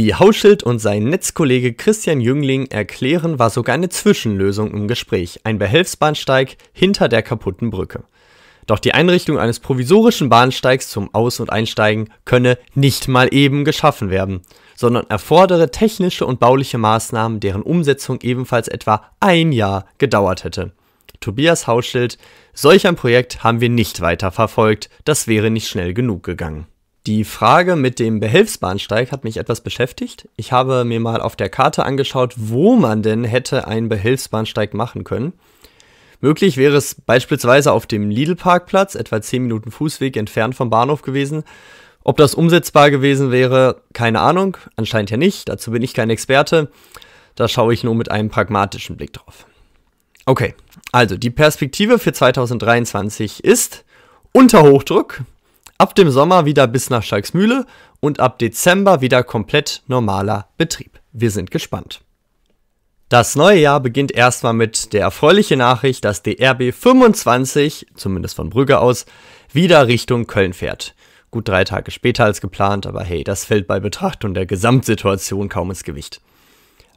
Wie Hauschild und sein Netzkollege Christian Jüngling erklären, war sogar eine Zwischenlösung im Gespräch, ein Behelfsbahnsteig hinter der kaputten Brücke. Doch die Einrichtung eines provisorischen Bahnsteigs zum Aus- und Einsteigen könne nicht mal eben geschaffen werden, sondern erfordere technische und bauliche Maßnahmen, deren Umsetzung ebenfalls etwa ein Jahr gedauert hätte. Tobias Hauschild, solch ein Projekt haben wir nicht weiter verfolgt, das wäre nicht schnell genug gegangen. Die Frage mit dem Behelfsbahnsteig hat mich etwas beschäftigt. Ich habe mir mal auf der Karte angeschaut, wo man denn hätte einen Behelfsbahnsteig machen können. Möglich wäre es beispielsweise auf dem Lidl-Parkplatz, etwa 10 Minuten Fußweg entfernt vom Bahnhof gewesen. Ob das umsetzbar gewesen wäre, keine Ahnung, anscheinend ja nicht, dazu bin ich kein Experte. Da schaue ich nur mit einem pragmatischen Blick drauf. Okay, also die Perspektive für 2023 ist unter Hochdruck, Ab dem Sommer wieder bis nach Schalksmühle und ab Dezember wieder komplett normaler Betrieb. Wir sind gespannt. Das neue Jahr beginnt erstmal mit der erfreulichen Nachricht, dass die RB 25, zumindest von Brügge aus, wieder Richtung Köln fährt. Gut drei Tage später als geplant, aber hey, das fällt bei Betrachtung der Gesamtsituation kaum ins Gewicht.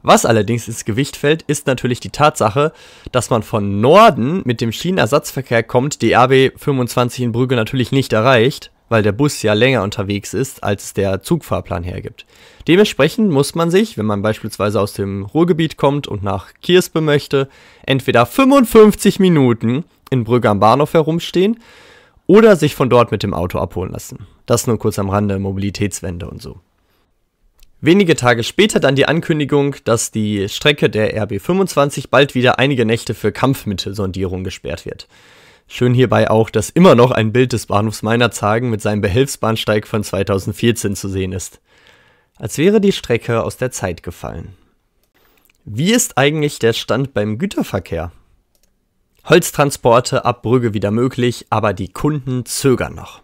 Was allerdings ins Gewicht fällt, ist natürlich die Tatsache, dass man von Norden mit dem Schienenersatzverkehr kommt, die RB 25 in Brügge natürlich nicht erreicht weil der Bus ja länger unterwegs ist, als der Zugfahrplan hergibt. Dementsprechend muss man sich, wenn man beispielsweise aus dem Ruhrgebiet kommt und nach Kirspe möchte, entweder 55 Minuten in Brügge am Bahnhof herumstehen oder sich von dort mit dem Auto abholen lassen. Das nur kurz am Rande Mobilitätswende und so. Wenige Tage später dann die Ankündigung, dass die Strecke der RB25 bald wieder einige Nächte für Kampfmittelsondierung gesperrt wird. Schön hierbei auch, dass immer noch ein Bild des Bahnhofs Meinerzhagen mit seinem Behelfsbahnsteig von 2014 zu sehen ist. Als wäre die Strecke aus der Zeit gefallen. Wie ist eigentlich der Stand beim Güterverkehr? Holztransporte ab Brügge wieder möglich, aber die Kunden zögern noch.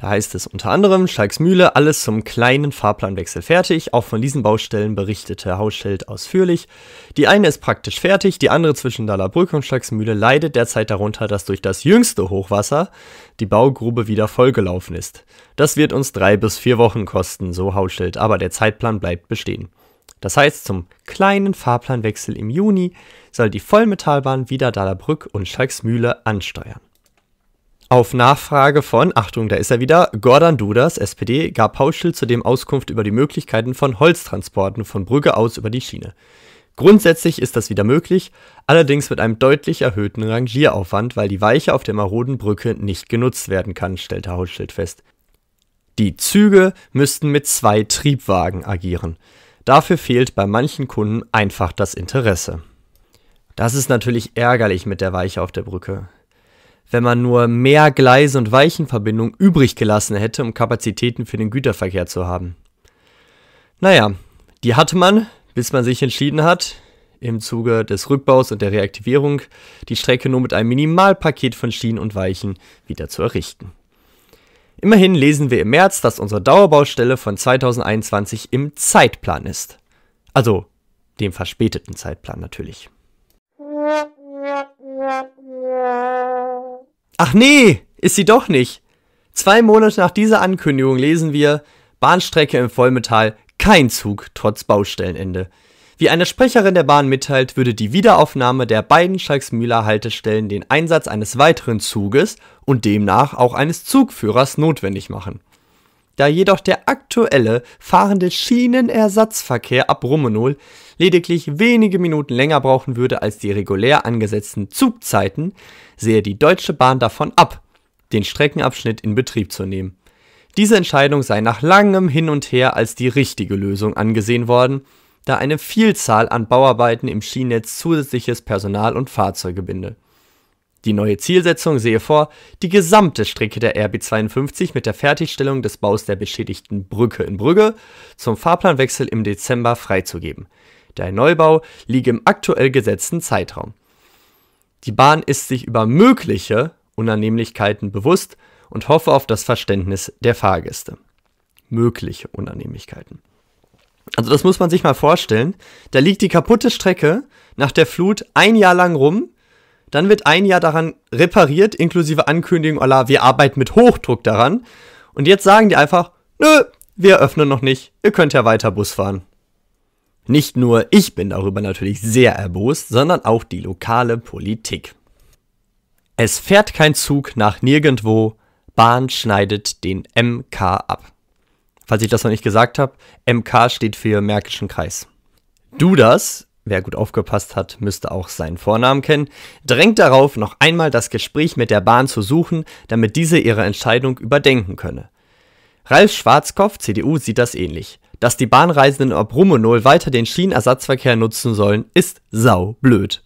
Da heißt es unter anderem, Schalksmühle, alles zum kleinen Fahrplanwechsel fertig. Auch von diesen Baustellen berichtete Herr Hauschild ausführlich. Die eine ist praktisch fertig, die andere zwischen Dallabrück und Schalksmühle leidet derzeit darunter, dass durch das jüngste Hochwasser die Baugrube wieder vollgelaufen ist. Das wird uns drei bis vier Wochen kosten, so Hauschild, aber der Zeitplan bleibt bestehen. Das heißt, zum kleinen Fahrplanwechsel im Juni soll die Vollmetallbahn wieder Dallabrück und Schalksmühle ansteuern. Auf Nachfrage von, Achtung, da ist er wieder, Gordon Dudas, SPD, gab Hauschild zudem Auskunft über die Möglichkeiten von Holztransporten von Brügge aus über die Schiene. Grundsätzlich ist das wieder möglich, allerdings mit einem deutlich erhöhten Rangieraufwand, weil die Weiche auf der maroden Brücke nicht genutzt werden kann, stellte Hauschild fest. Die Züge müssten mit zwei Triebwagen agieren. Dafür fehlt bei manchen Kunden einfach das Interesse. Das ist natürlich ärgerlich mit der Weiche auf der Brücke wenn man nur mehr Gleise und Weichenverbindungen übrig gelassen hätte, um Kapazitäten für den Güterverkehr zu haben. Naja, die hatte man, bis man sich entschieden hat, im Zuge des Rückbaus und der Reaktivierung die Strecke nur mit einem Minimalpaket von Schienen und Weichen wieder zu errichten. Immerhin lesen wir im März, dass unsere Dauerbaustelle von 2021 im Zeitplan ist. Also dem verspäteten Zeitplan natürlich. Ach nee, ist sie doch nicht. Zwei Monate nach dieser Ankündigung lesen wir Bahnstrecke im Vollmetall, kein Zug trotz Baustellenende. Wie eine Sprecherin der Bahn mitteilt, würde die Wiederaufnahme der beiden Schalksmühler Haltestellen den Einsatz eines weiteren Zuges und demnach auch eines Zugführers notwendig machen. Da jedoch der aktuelle fahrende Schienenersatzverkehr ab Rummenol lediglich wenige Minuten länger brauchen würde als die regulär angesetzten Zugzeiten, sehe die Deutsche Bahn davon ab, den Streckenabschnitt in Betrieb zu nehmen. Diese Entscheidung sei nach langem Hin und Her als die richtige Lösung angesehen worden, da eine Vielzahl an Bauarbeiten im Schienennetz zusätzliches Personal und Fahrzeuge binde. Die neue Zielsetzung sehe vor, die gesamte Strecke der RB52 mit der Fertigstellung des Baus der beschädigten Brücke in Brügge zum Fahrplanwechsel im Dezember freizugeben. Der Neubau liege im aktuell gesetzten Zeitraum. Die Bahn ist sich über mögliche Unannehmlichkeiten bewusst und hoffe auf das Verständnis der Fahrgäste. Mögliche Unannehmlichkeiten. Also das muss man sich mal vorstellen. Da liegt die kaputte Strecke nach der Flut ein Jahr lang rum. Dann wird ein Jahr daran repariert, inklusive Ankündigung, Allah, wir arbeiten mit Hochdruck daran. Und jetzt sagen die einfach, nö, wir öffnen noch nicht, ihr könnt ja weiter Bus fahren. Nicht nur ich bin darüber natürlich sehr erbost, sondern auch die lokale Politik. Es fährt kein Zug nach nirgendwo, Bahn schneidet den MK ab. Falls ich das noch nicht gesagt habe, MK steht für Märkischen Kreis. Dudas, wer gut aufgepasst hat, müsste auch seinen Vornamen kennen, drängt darauf, noch einmal das Gespräch mit der Bahn zu suchen, damit diese ihre Entscheidung überdenken könne. Ralf Schwarzkopf, CDU, sieht das ähnlich dass die Bahnreisenden ab Rummenol weiter den Schienenersatzverkehr nutzen sollen, ist saublöd,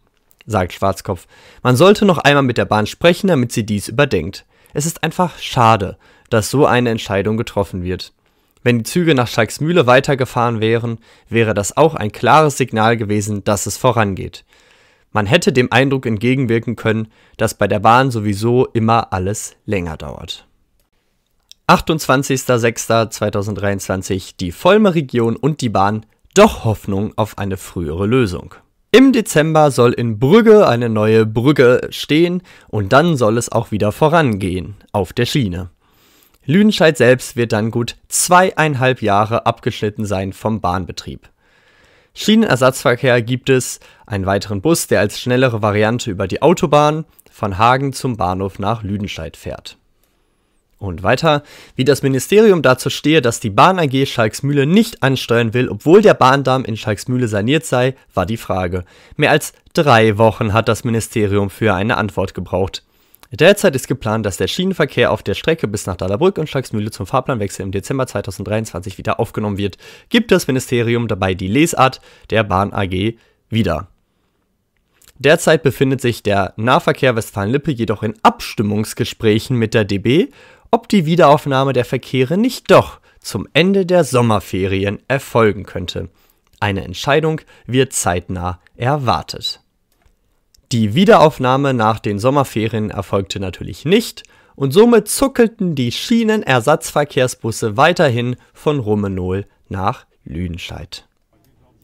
sagt Schwarzkopf. Man sollte noch einmal mit der Bahn sprechen, damit sie dies überdenkt. Es ist einfach schade, dass so eine Entscheidung getroffen wird. Wenn die Züge nach Schalksmühle weitergefahren wären, wäre das auch ein klares Signal gewesen, dass es vorangeht. Man hätte dem Eindruck entgegenwirken können, dass bei der Bahn sowieso immer alles länger dauert. 28.06.2023 die Vollmer Region und die Bahn doch Hoffnung auf eine frühere Lösung. Im Dezember soll in Brügge eine neue Brücke stehen und dann soll es auch wieder vorangehen auf der Schiene. Lüdenscheid selbst wird dann gut zweieinhalb Jahre abgeschnitten sein vom Bahnbetrieb. Schienenersatzverkehr gibt es einen weiteren Bus, der als schnellere Variante über die Autobahn von Hagen zum Bahnhof nach Lüdenscheid fährt. Und weiter, wie das Ministerium dazu stehe, dass die Bahn AG Schalksmühle nicht ansteuern will, obwohl der Bahndamm in Schalksmühle saniert sei, war die Frage. Mehr als drei Wochen hat das Ministerium für eine Antwort gebraucht. Derzeit ist geplant, dass der Schienenverkehr auf der Strecke bis nach Dalabrück und Schalksmühle zum Fahrplanwechsel im Dezember 2023 wieder aufgenommen wird, gibt das Ministerium dabei die Lesart der Bahn AG wieder. Derzeit befindet sich der Nahverkehr Westfalen-Lippe jedoch in Abstimmungsgesprächen mit der DB ob die Wiederaufnahme der Verkehre nicht doch zum Ende der Sommerferien erfolgen könnte. Eine Entscheidung wird zeitnah erwartet. Die Wiederaufnahme nach den Sommerferien erfolgte natürlich nicht und somit zuckelten die Schienenersatzverkehrsbusse weiterhin von Rummenol nach Lüdenscheid.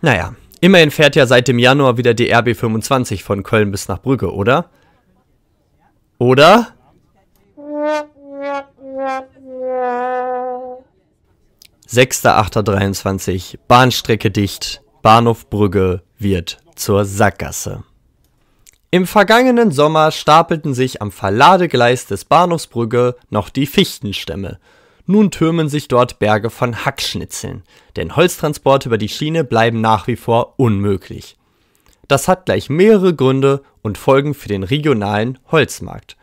Naja, immerhin fährt ja seit dem Januar wieder die RB25 von Köln bis nach Brügge, oder? Oder? 6.8.23 Bahnstrecke dicht. Bahnhof Brügge wird zur Sackgasse. Im vergangenen Sommer stapelten sich am Verladegleis des Bahnhofs Brügge noch die Fichtenstämme. Nun türmen sich dort Berge von Hackschnitzeln, denn Holztransporte über die Schiene bleiben nach wie vor unmöglich. Das hat gleich mehrere Gründe und Folgen für den regionalen Holzmarkt.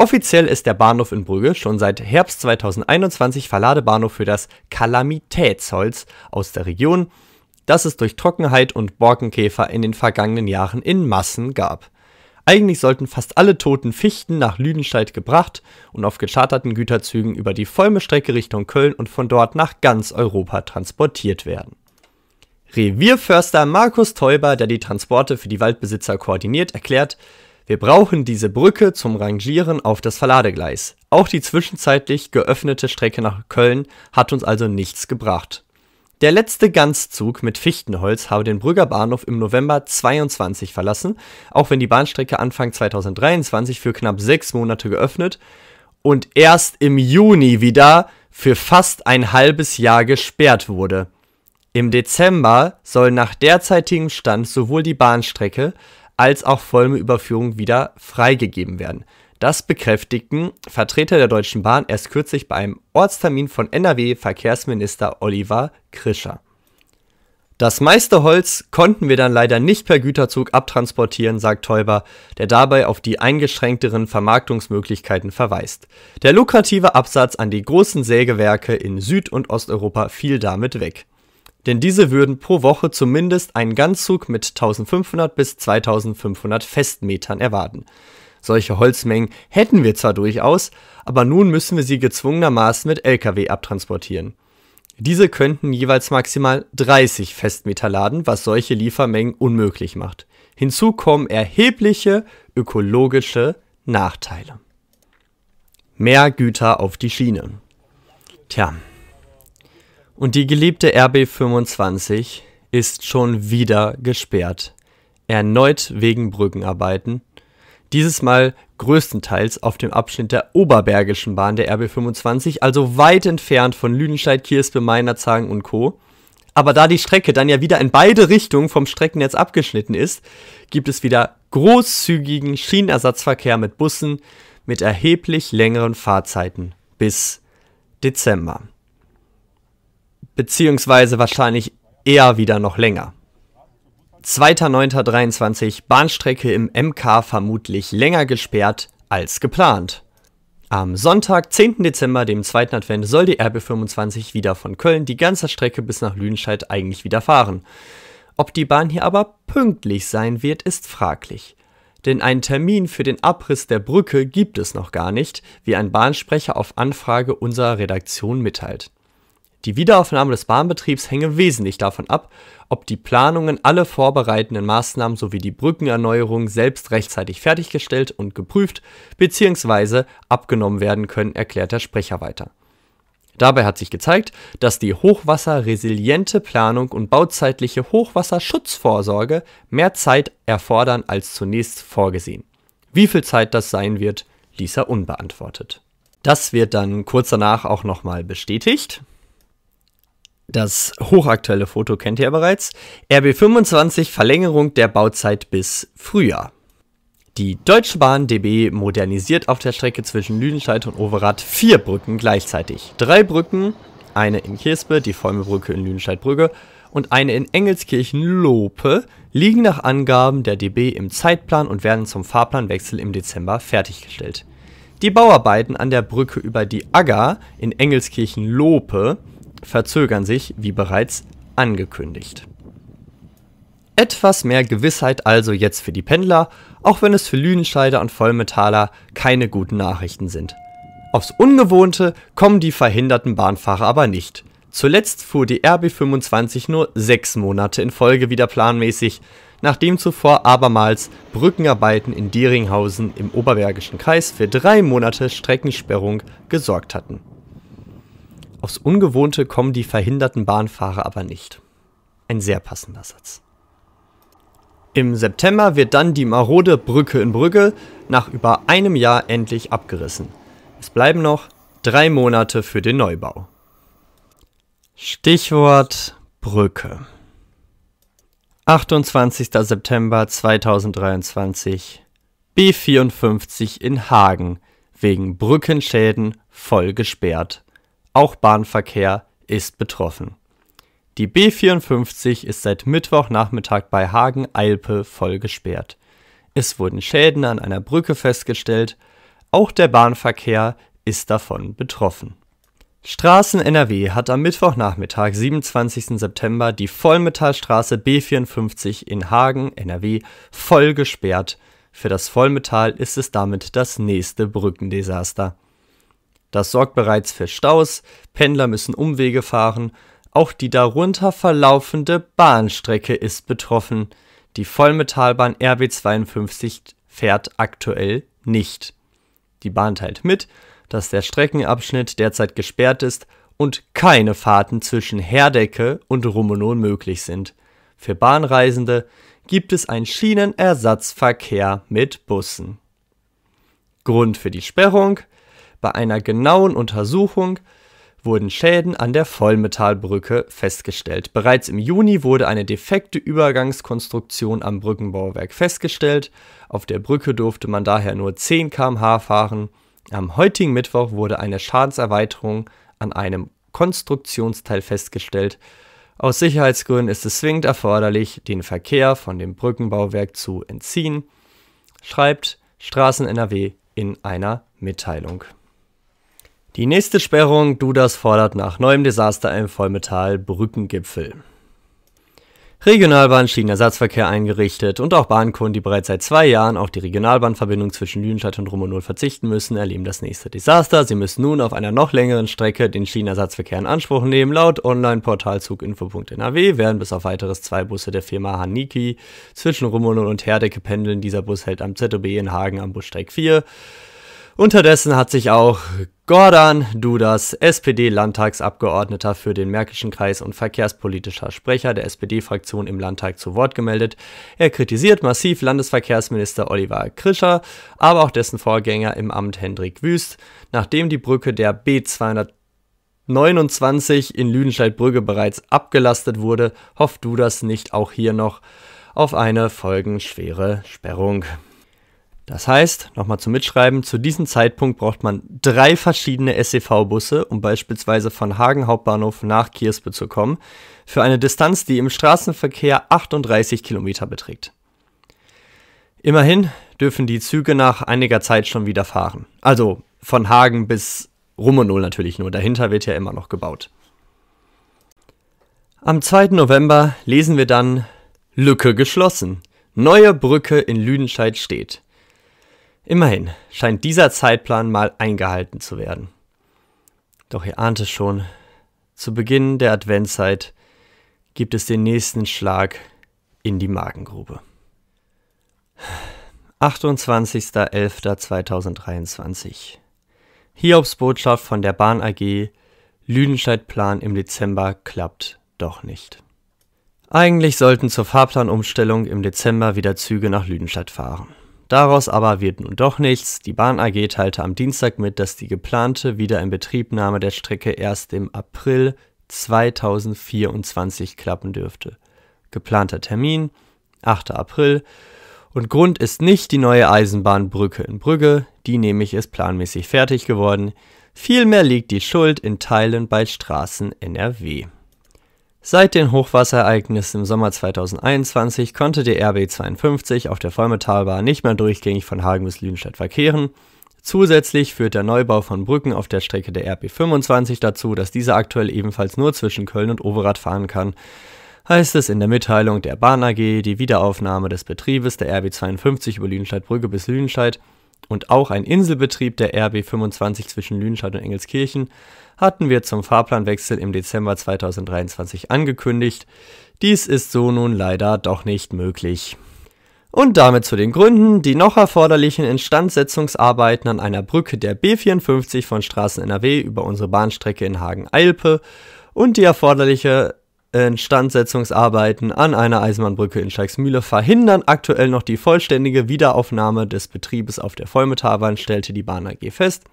Offiziell ist der Bahnhof in Brügge schon seit Herbst 2021 Verladebahnhof für das Kalamitätsholz aus der Region, das es durch Trockenheit und Borkenkäfer in den vergangenen Jahren in Massen gab. Eigentlich sollten fast alle toten Fichten nach Lüdenscheid gebracht und auf gecharterten Güterzügen über die Vollmestrecke Richtung Köln und von dort nach ganz Europa transportiert werden. Revierförster Markus Teuber, der die Transporte für die Waldbesitzer koordiniert, erklärt, wir brauchen diese Brücke zum Rangieren auf das Verladegleis. Auch die zwischenzeitlich geöffnete Strecke nach Köln hat uns also nichts gebracht. Der letzte Ganzzug mit Fichtenholz habe den Brügger Bahnhof im November 22 verlassen, auch wenn die Bahnstrecke Anfang 2023 für knapp sechs Monate geöffnet und erst im Juni wieder für fast ein halbes Jahr gesperrt wurde. Im Dezember soll nach derzeitigem Stand sowohl die Bahnstrecke als auch Vollmüllüberführung wieder freigegeben werden. Das bekräftigten Vertreter der Deutschen Bahn erst kürzlich bei einem Ortstermin von NRW-Verkehrsminister Oliver Krischer. Das meiste Holz konnten wir dann leider nicht per Güterzug abtransportieren, sagt Teuber, der dabei auf die eingeschränkteren Vermarktungsmöglichkeiten verweist. Der lukrative Absatz an die großen Sägewerke in Süd- und Osteuropa fiel damit weg denn diese würden pro Woche zumindest einen Ganzzug mit 1500 bis 2500 Festmetern erwarten. Solche Holzmengen hätten wir zwar durchaus, aber nun müssen wir sie gezwungenermaßen mit Lkw abtransportieren. Diese könnten jeweils maximal 30 Festmeter laden, was solche Liefermengen unmöglich macht. Hinzu kommen erhebliche ökologische Nachteile. Mehr Güter auf die Schiene. Tja, und die geliebte RB25 ist schon wieder gesperrt. Erneut wegen Brückenarbeiten. Dieses Mal größtenteils auf dem Abschnitt der Oberbergischen Bahn der RB25, also weit entfernt von Lüdenscheid, Kirspe, Meinerzagen und Co. Aber da die Strecke dann ja wieder in beide Richtungen vom Streckennetz abgeschnitten ist, gibt es wieder großzügigen Schienenersatzverkehr mit Bussen mit erheblich längeren Fahrzeiten bis Dezember beziehungsweise wahrscheinlich eher wieder noch länger. 2.9.23 Bahnstrecke im MK vermutlich länger gesperrt als geplant. Am Sonntag, 10. Dezember, dem 2. Advent, soll die RB25 wieder von Köln die ganze Strecke bis nach Lüdenscheid eigentlich wieder fahren. Ob die Bahn hier aber pünktlich sein wird, ist fraglich. Denn einen Termin für den Abriss der Brücke gibt es noch gar nicht, wie ein Bahnsprecher auf Anfrage unserer Redaktion mitteilt. Die Wiederaufnahme des Bahnbetriebs hänge wesentlich davon ab, ob die Planungen, alle vorbereitenden Maßnahmen sowie die Brückenerneuerung selbst rechtzeitig fertiggestellt und geprüft bzw. abgenommen werden können, erklärt der Sprecher weiter. Dabei hat sich gezeigt, dass die hochwasserresiliente Planung und bauzeitliche Hochwasserschutzvorsorge mehr Zeit erfordern als zunächst vorgesehen. Wie viel Zeit das sein wird, ließ er unbeantwortet. Das wird dann kurz danach auch nochmal bestätigt. Das hochaktuelle Foto kennt ihr ja bereits. RB25 Verlängerung der Bauzeit bis Frühjahr. Die Deutsche Bahn DB modernisiert auf der Strecke zwischen Lüdenscheid und Overath vier Brücken gleichzeitig. Drei Brücken, eine in Kiespe, die Vollmebrücke in Lüdenscheid-Brügge und eine in Engelskirchen-Lope, liegen nach Angaben der DB im Zeitplan und werden zum Fahrplanwechsel im Dezember fertiggestellt. Die Bauarbeiten an der Brücke über die Agger in Engelskirchen-Lope verzögern sich, wie bereits angekündigt. Etwas mehr Gewissheit also jetzt für die Pendler, auch wenn es für Lüdenscheider und Vollmetaller keine guten Nachrichten sind. Aufs Ungewohnte kommen die verhinderten Bahnfahrer aber nicht. Zuletzt fuhr die RB25 nur sechs Monate in Folge wieder planmäßig, nachdem zuvor abermals Brückenarbeiten in Dieringhausen im Oberbergischen Kreis für drei Monate Streckensperrung gesorgt hatten. Aufs Ungewohnte kommen die verhinderten Bahnfahrer aber nicht. Ein sehr passender Satz. Im September wird dann die marode Brücke in Brügge nach über einem Jahr endlich abgerissen. Es bleiben noch drei Monate für den Neubau. Stichwort Brücke. 28. September 2023 B54 in Hagen wegen Brückenschäden voll gesperrt. Auch Bahnverkehr ist betroffen. Die B54 ist seit Mittwochnachmittag bei Hagen-Eilpe voll gesperrt. Es wurden Schäden an einer Brücke festgestellt. Auch der Bahnverkehr ist davon betroffen. Straßen NRW hat am Mittwochnachmittag, 27. September, die Vollmetallstraße B54 in Hagen, NRW, voll gesperrt. Für das Vollmetall ist es damit das nächste Brückendesaster. Das sorgt bereits für Staus, Pendler müssen Umwege fahren, auch die darunter verlaufende Bahnstrecke ist betroffen. Die Vollmetallbahn RB52 fährt aktuell nicht. Die Bahn teilt mit, dass der Streckenabschnitt derzeit gesperrt ist und keine Fahrten zwischen Herdecke und Rummenon möglich sind. Für Bahnreisende gibt es einen Schienenersatzverkehr mit Bussen. Grund für die Sperrung bei einer genauen Untersuchung wurden Schäden an der Vollmetallbrücke festgestellt. Bereits im Juni wurde eine defekte Übergangskonstruktion am Brückenbauwerk festgestellt. Auf der Brücke durfte man daher nur 10 km/h fahren. Am heutigen Mittwoch wurde eine Schadenserweiterung an einem Konstruktionsteil festgestellt. Aus Sicherheitsgründen ist es zwingend erforderlich, den Verkehr von dem Brückenbauwerk zu entziehen, schreibt Straßen NRW in einer Mitteilung. Die nächste Sperrung, Dudas fordert nach neuem Desaster im Vollmetall Brückengipfel. Regionalbahn Schienenersatzverkehr eingerichtet und auch Bahnkunden, die bereits seit zwei Jahren auf die Regionalbahnverbindung zwischen Lüdenscheid und Rummenigge verzichten müssen, erleben das nächste Desaster. Sie müssen nun auf einer noch längeren Strecke den Schienenersatzverkehr in Anspruch nehmen. Laut Online-Portal Zuginfo.nrw werden bis auf weiteres zwei Busse der Firma Haniki zwischen Rummenigge und Herdecke pendeln. Dieser Bus hält am ZOB e in Hagen am Bussteig 4. Unterdessen hat sich auch Gordon Dudas, SPD-Landtagsabgeordneter für den Märkischen Kreis und verkehrspolitischer Sprecher der SPD-Fraktion im Landtag zu Wort gemeldet. Er kritisiert massiv Landesverkehrsminister Oliver Krischer, aber auch dessen Vorgänger im Amt Hendrik Wüst, nachdem die Brücke der B229 in Lüdenscheid-Brügge bereits abgelastet wurde, hofft Dudas nicht auch hier noch auf eine folgenschwere Sperrung. Das heißt, nochmal zum Mitschreiben, zu diesem Zeitpunkt braucht man drei verschiedene SEV-Busse, um beispielsweise von Hagen Hauptbahnhof nach Kirspe zu kommen, für eine Distanz, die im Straßenverkehr 38 Kilometer beträgt. Immerhin dürfen die Züge nach einiger Zeit schon wieder fahren. Also von Hagen bis Rummenohl natürlich nur, dahinter wird ja immer noch gebaut. Am 2. November lesen wir dann Lücke geschlossen. Neue Brücke in Lüdenscheid steht. Immerhin scheint dieser Zeitplan mal eingehalten zu werden. Doch ihr ahnt es schon, zu Beginn der Adventszeit gibt es den nächsten Schlag in die Magengrube. 28.11.2023 Hiobs Botschaft von der Bahn AG Lüdenscheidplan im Dezember klappt doch nicht. Eigentlich sollten zur Fahrplanumstellung im Dezember wieder Züge nach Lüdenscheid fahren. Daraus aber wird nun doch nichts. Die Bahn AG teilte am Dienstag mit, dass die geplante Wiederinbetriebnahme der Strecke erst im April 2024 klappen dürfte. Geplanter Termin 8. April. Und Grund ist nicht die neue Eisenbahnbrücke in Brügge, die nämlich ist planmäßig fertig geworden. Vielmehr liegt die Schuld in Teilen bei Straßen NRW. Seit den Hochwasserereignissen im Sommer 2021 konnte die RB 52 auf der Volmetalbahn nicht mehr durchgängig von Hagen bis Lüdenscheid verkehren. Zusätzlich führt der Neubau von Brücken auf der Strecke der RB 25 dazu, dass diese aktuell ebenfalls nur zwischen Köln und Overath fahren kann. Heißt es in der Mitteilung der Bahn AG, die Wiederaufnahme des Betriebes der RB 52 über Lüdenscheid-Brücke bis Lüdenscheid und auch ein Inselbetrieb der RB 25 zwischen Lüdenscheid und Engelskirchen hatten wir zum Fahrplanwechsel im Dezember 2023 angekündigt. Dies ist so nun leider doch nicht möglich. Und damit zu den Gründen, die noch erforderlichen Instandsetzungsarbeiten an einer Brücke der B54 von Straßen NRW über unsere Bahnstrecke in Hagen-Eilpe und die erforderliche Instandsetzungsarbeiten an einer Eisenbahnbrücke in Schalksmühle verhindern aktuell noch die vollständige Wiederaufnahme des Betriebes auf der Vollmetalbahn, stellte die Bahn AG fest.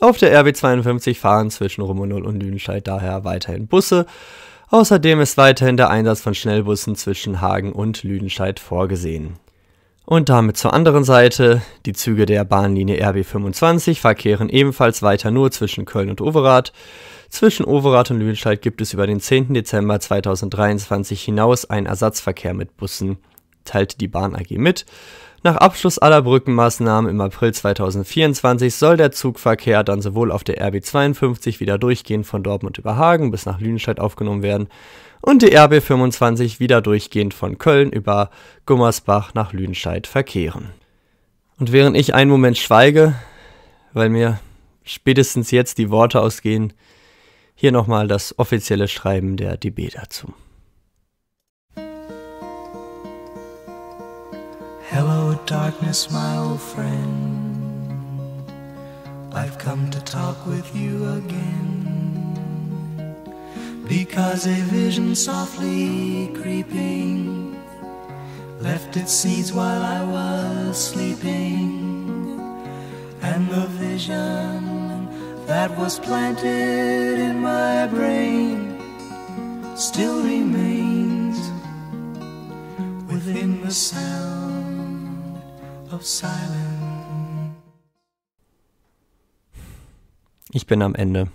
Auf der RB52 fahren zwischen Rummenigge und Lüdenscheid daher weiterhin Busse. Außerdem ist weiterhin der Einsatz von Schnellbussen zwischen Hagen und Lüdenscheid vorgesehen. Und damit zur anderen Seite. Die Züge der Bahnlinie RB25 verkehren ebenfalls weiter nur zwischen Köln und Overath. Zwischen Overath und Lüdenscheid gibt es über den 10. Dezember 2023 hinaus einen Ersatzverkehr mit Bussen, teilte die Bahn AG mit. Nach Abschluss aller Brückenmaßnahmen im April 2024 soll der Zugverkehr dann sowohl auf der RB 52 wieder durchgehend von Dortmund über Hagen bis nach Lüdenscheid aufgenommen werden und die RB 25 wieder durchgehend von Köln über Gummersbach nach Lüdenscheid verkehren. Und während ich einen Moment schweige, weil mir spätestens jetzt die Worte ausgehen, hier nochmal das offizielle Schreiben der DB dazu. darkness, my old friend. I've come to talk with you again. Because a vision softly creeping left its seeds while I was sleeping. And the vision that was planted in my brain still remains within the sound of silence. Ich bin am Ende.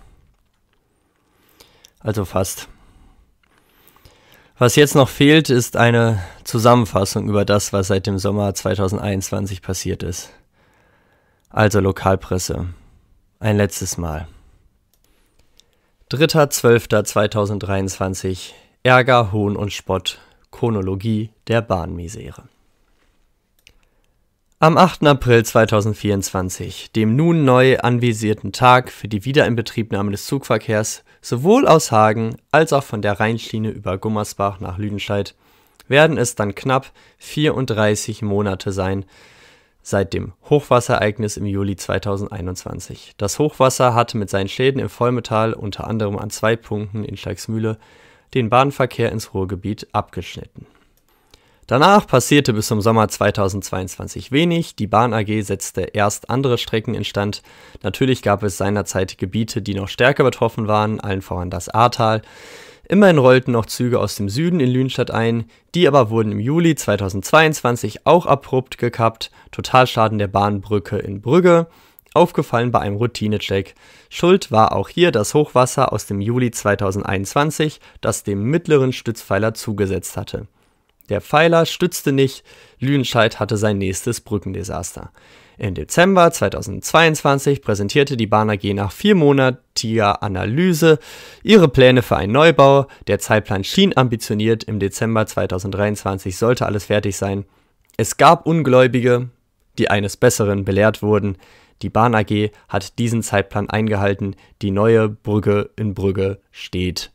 Also fast. Was jetzt noch fehlt, ist eine Zusammenfassung über das, was seit dem Sommer 2021 passiert ist. Also Lokalpresse. Ein letztes Mal. 3.12.2023 Ärger, Hohn und Spott. Chronologie der Bahnmisere. Am 8. April 2024, dem nun neu anvisierten Tag für die Wiederinbetriebnahme des Zugverkehrs, sowohl aus Hagen als auch von der Rheinschiene über Gummersbach nach Lüdenscheid, werden es dann knapp 34 Monate sein seit dem Hochwasserereignis im Juli 2021. Das Hochwasser hatte mit seinen Schäden im Volmetal unter anderem an zwei Punkten in Schlagsmühle den Bahnverkehr ins Ruhrgebiet abgeschnitten. Danach passierte bis zum Sommer 2022 wenig, die Bahn AG setzte erst andere Strecken instand. Natürlich gab es seinerzeit Gebiete, die noch stärker betroffen waren, allen voran das Ahrtal. Immerhin rollten noch Züge aus dem Süden in Lüdenstadt ein, die aber wurden im Juli 2022 auch abrupt gekappt. Totalschaden der Bahnbrücke in Brügge, aufgefallen bei einem Routinecheck. Schuld war auch hier das Hochwasser aus dem Juli 2021, das dem mittleren Stützpfeiler zugesetzt hatte. Der Pfeiler stützte nicht, Lüdenscheid hatte sein nächstes Brückendesaster. Im Dezember 2022 präsentierte die Bahn AG nach viermonatiger Analyse ihre Pläne für einen Neubau. Der Zeitplan schien ambitioniert. Im Dezember 2023 sollte alles fertig sein. Es gab Ungläubige, die eines Besseren belehrt wurden. Die Bahn AG hat diesen Zeitplan eingehalten. Die neue Brücke in Brügge steht.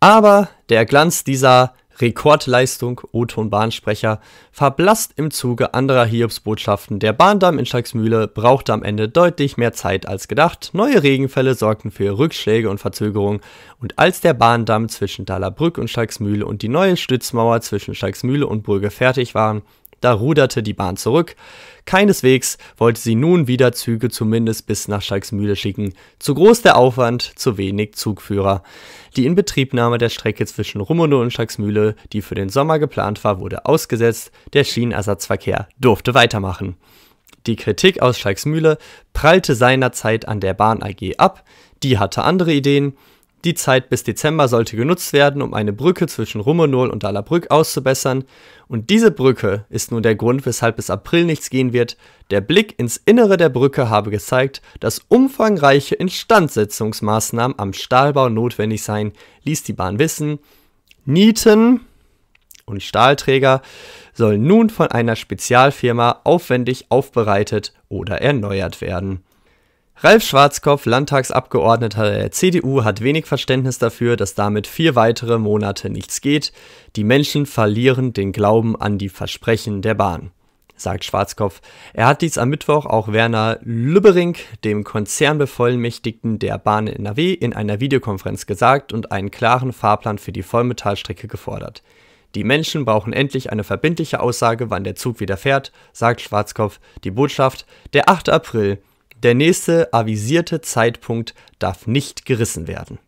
Aber der Glanz dieser Rekordleistung, O-Ton-Bahnsprecher, verblasst im Zuge anderer Hiobsbotschaften. Der Bahndamm in Schalksmühle brauchte am Ende deutlich mehr Zeit als gedacht. Neue Regenfälle sorgten für Rückschläge und Verzögerungen. Und als der Bahndamm zwischen Dahlerbrück und Schalksmühle und die neue Stützmauer zwischen Schalksmühle und Brügge fertig waren, da ruderte die Bahn zurück. Keineswegs wollte sie nun wieder Züge zumindest bis nach Schalksmühle schicken. Zu groß der Aufwand, zu wenig Zugführer. Die Inbetriebnahme der Strecke zwischen Rummono und Schalksmühle, die für den Sommer geplant war, wurde ausgesetzt. Der Schienenersatzverkehr durfte weitermachen. Die Kritik aus Schalksmühle prallte seinerzeit an der Bahn AG ab. Die hatte andere Ideen. Die Zeit bis Dezember sollte genutzt werden, um eine Brücke zwischen Rummenol und Dalabrück auszubessern. Und diese Brücke ist nun der Grund, weshalb bis April nichts gehen wird. Der Blick ins Innere der Brücke habe gezeigt, dass umfangreiche Instandsetzungsmaßnahmen am Stahlbau notwendig seien, ließ die Bahn wissen. Nieten und Stahlträger sollen nun von einer Spezialfirma aufwendig aufbereitet oder erneuert werden. Ralf Schwarzkopf, Landtagsabgeordneter der CDU, hat wenig Verständnis dafür, dass damit vier weitere Monate nichts geht. Die Menschen verlieren den Glauben an die Versprechen der Bahn, sagt Schwarzkopf. Er hat dies am Mittwoch auch Werner Lübbering, dem Konzernbevollmächtigten der Bahn in NRW, in einer Videokonferenz gesagt und einen klaren Fahrplan für die Vollmetallstrecke gefordert. Die Menschen brauchen endlich eine verbindliche Aussage, wann der Zug wieder fährt, sagt Schwarzkopf. Die Botschaft, der 8. April der nächste avisierte Zeitpunkt darf nicht gerissen werden.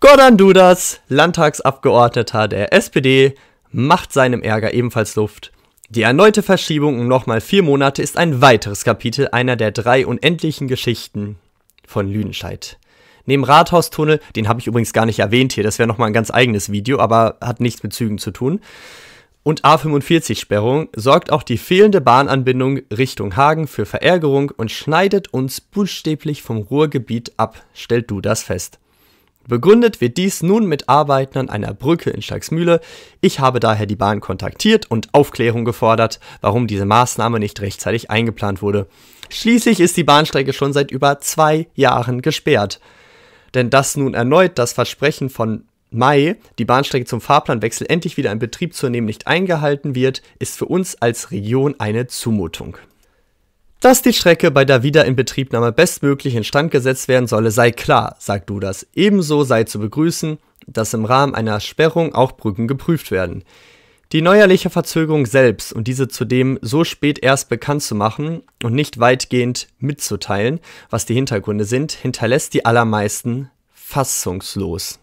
Gordon Dudas, Landtagsabgeordneter der SPD, macht seinem Ärger ebenfalls Luft. Die erneute Verschiebung um nochmal vier Monate ist ein weiteres Kapitel einer der drei unendlichen Geschichten von Lüdenscheid. Neben Rathaustunnel, den habe ich übrigens gar nicht erwähnt hier, das wäre nochmal ein ganz eigenes Video, aber hat nichts mit Zügen zu tun und A45-Sperrung sorgt auch die fehlende Bahnanbindung Richtung Hagen für Verärgerung und schneidet uns buchstäblich vom Ruhrgebiet ab, stellt das fest. Begründet wird dies nun mit Arbeiten an einer Brücke in Schlagsmühle. Ich habe daher die Bahn kontaktiert und Aufklärung gefordert, warum diese Maßnahme nicht rechtzeitig eingeplant wurde. Schließlich ist die Bahnstrecke schon seit über zwei Jahren gesperrt. Denn dass nun erneut das Versprechen von Mai die Bahnstrecke zum Fahrplanwechsel endlich wieder in Betrieb zu nehmen nicht eingehalten wird, ist für uns als Region eine Zumutung. Dass die Strecke bei der Wiederinbetriebnahme bestmöglich instand gesetzt werden solle, sei klar, sagt Dudas. Ebenso sei zu begrüßen, dass im Rahmen einer Sperrung auch Brücken geprüft werden. Die neuerliche Verzögerung selbst und diese zudem so spät erst bekannt zu machen und nicht weitgehend mitzuteilen, was die Hintergründe sind, hinterlässt die allermeisten fassungslos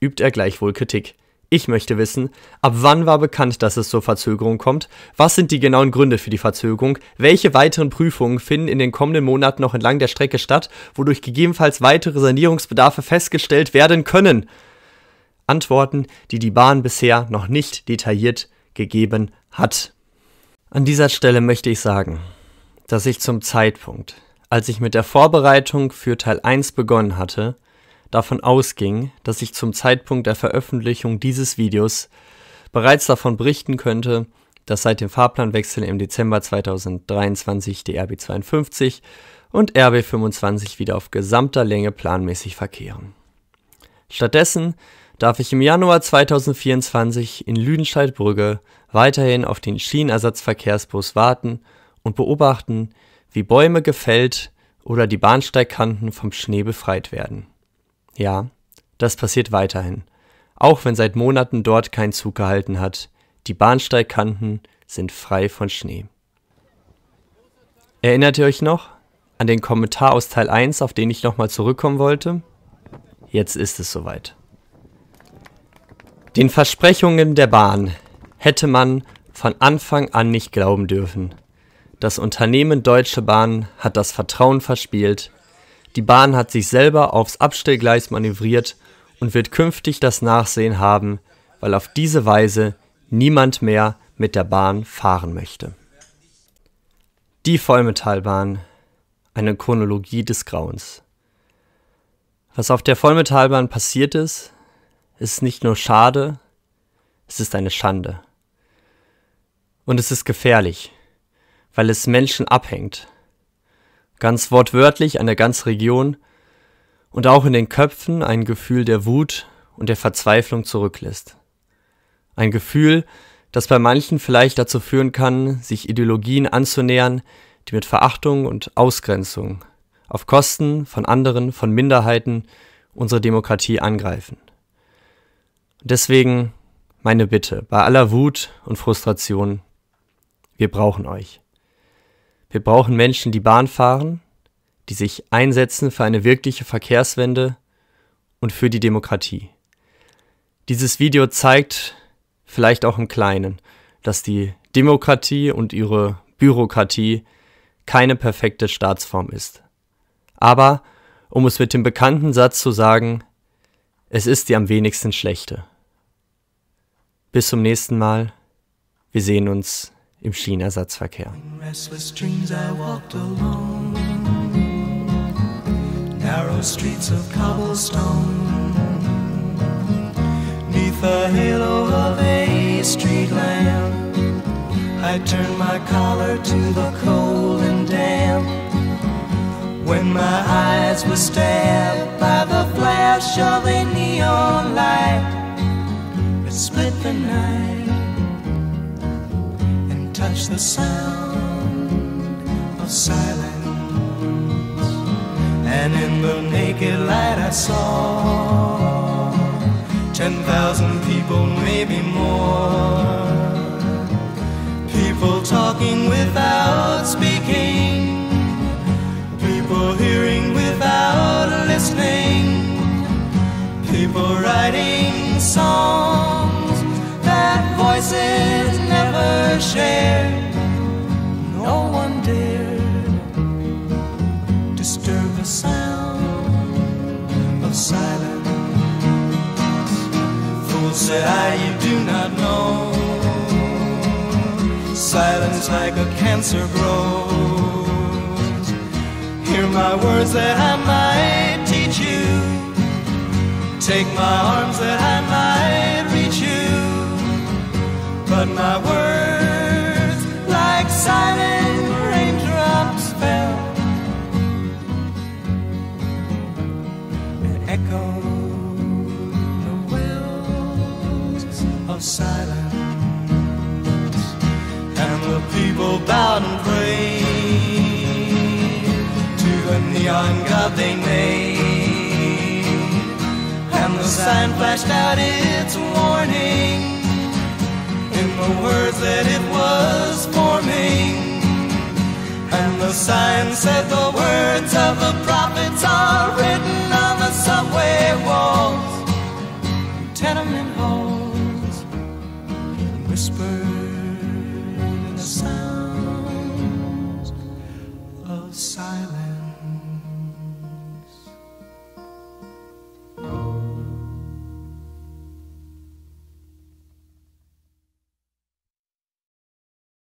übt er gleichwohl Kritik. Ich möchte wissen, ab wann war bekannt, dass es zur Verzögerung kommt? Was sind die genauen Gründe für die Verzögerung? Welche weiteren Prüfungen finden in den kommenden Monaten noch entlang der Strecke statt, wodurch gegebenenfalls weitere Sanierungsbedarfe festgestellt werden können? Antworten, die die Bahn bisher noch nicht detailliert gegeben hat. An dieser Stelle möchte ich sagen, dass ich zum Zeitpunkt, als ich mit der Vorbereitung für Teil 1 begonnen hatte, davon ausging, dass ich zum Zeitpunkt der Veröffentlichung dieses Videos bereits davon berichten könnte, dass seit dem Fahrplanwechsel im Dezember 2023 die RB52 und RB25 wieder auf gesamter Länge planmäßig verkehren. Stattdessen darf ich im Januar 2024 in Lüdenscheidbrügge weiterhin auf den Schienenersatzverkehrsbus warten und beobachten, wie Bäume gefällt oder die Bahnsteigkanten vom Schnee befreit werden. Ja, das passiert weiterhin, auch wenn seit Monaten dort kein Zug gehalten hat. Die Bahnsteigkanten sind frei von Schnee. Erinnert ihr euch noch an den Kommentar aus Teil 1, auf den ich nochmal zurückkommen wollte? Jetzt ist es soweit. Den Versprechungen der Bahn hätte man von Anfang an nicht glauben dürfen. Das Unternehmen Deutsche Bahn hat das Vertrauen verspielt, die Bahn hat sich selber aufs Abstellgleis manövriert und wird künftig das Nachsehen haben, weil auf diese Weise niemand mehr mit der Bahn fahren möchte. Die Vollmetallbahn. Eine Chronologie des Grauens. Was auf der Vollmetallbahn passiert ist, ist nicht nur schade, es ist eine Schande. Und es ist gefährlich, weil es Menschen abhängt, ganz wortwörtlich an der ganzen Region und auch in den Köpfen ein Gefühl der Wut und der Verzweiflung zurücklässt. Ein Gefühl, das bei manchen vielleicht dazu führen kann, sich Ideologien anzunähern, die mit Verachtung und Ausgrenzung auf Kosten von anderen, von Minderheiten unsere Demokratie angreifen. Deswegen meine Bitte bei aller Wut und Frustration, wir brauchen euch. Wir brauchen Menschen, die Bahn fahren, die sich einsetzen für eine wirkliche Verkehrswende und für die Demokratie. Dieses Video zeigt, vielleicht auch im Kleinen, dass die Demokratie und ihre Bürokratie keine perfekte Staatsform ist. Aber, um es mit dem bekannten Satz zu sagen, es ist die am wenigsten schlechte. Bis zum nächsten Mal. Wir sehen uns im Schienenersatzverkehr. narrow streets of cobblestone. Neath the halo of a street lamp, I turned my collar to the cold and damp. When my eyes were stabbed by the flash of a neon light, it split the night touch the sound of silence. And in the naked light, I saw 10,000 people, maybe more. People talking without speaking, people hearing without listening, people writing songs that voices. No one dared disturb the sound of silence. Fool said I, you do not know. Silence like a cancer grows. Hear my words that I might teach you. Take my arms that I might reach you. But my words silent raindrops fell and echoed the wells of silence, and the people bowed and prayed to the neon god they made, and the sign flashed out its warning in the words that it was and the sign said the words of the prophets are written on the subway walls. Tenement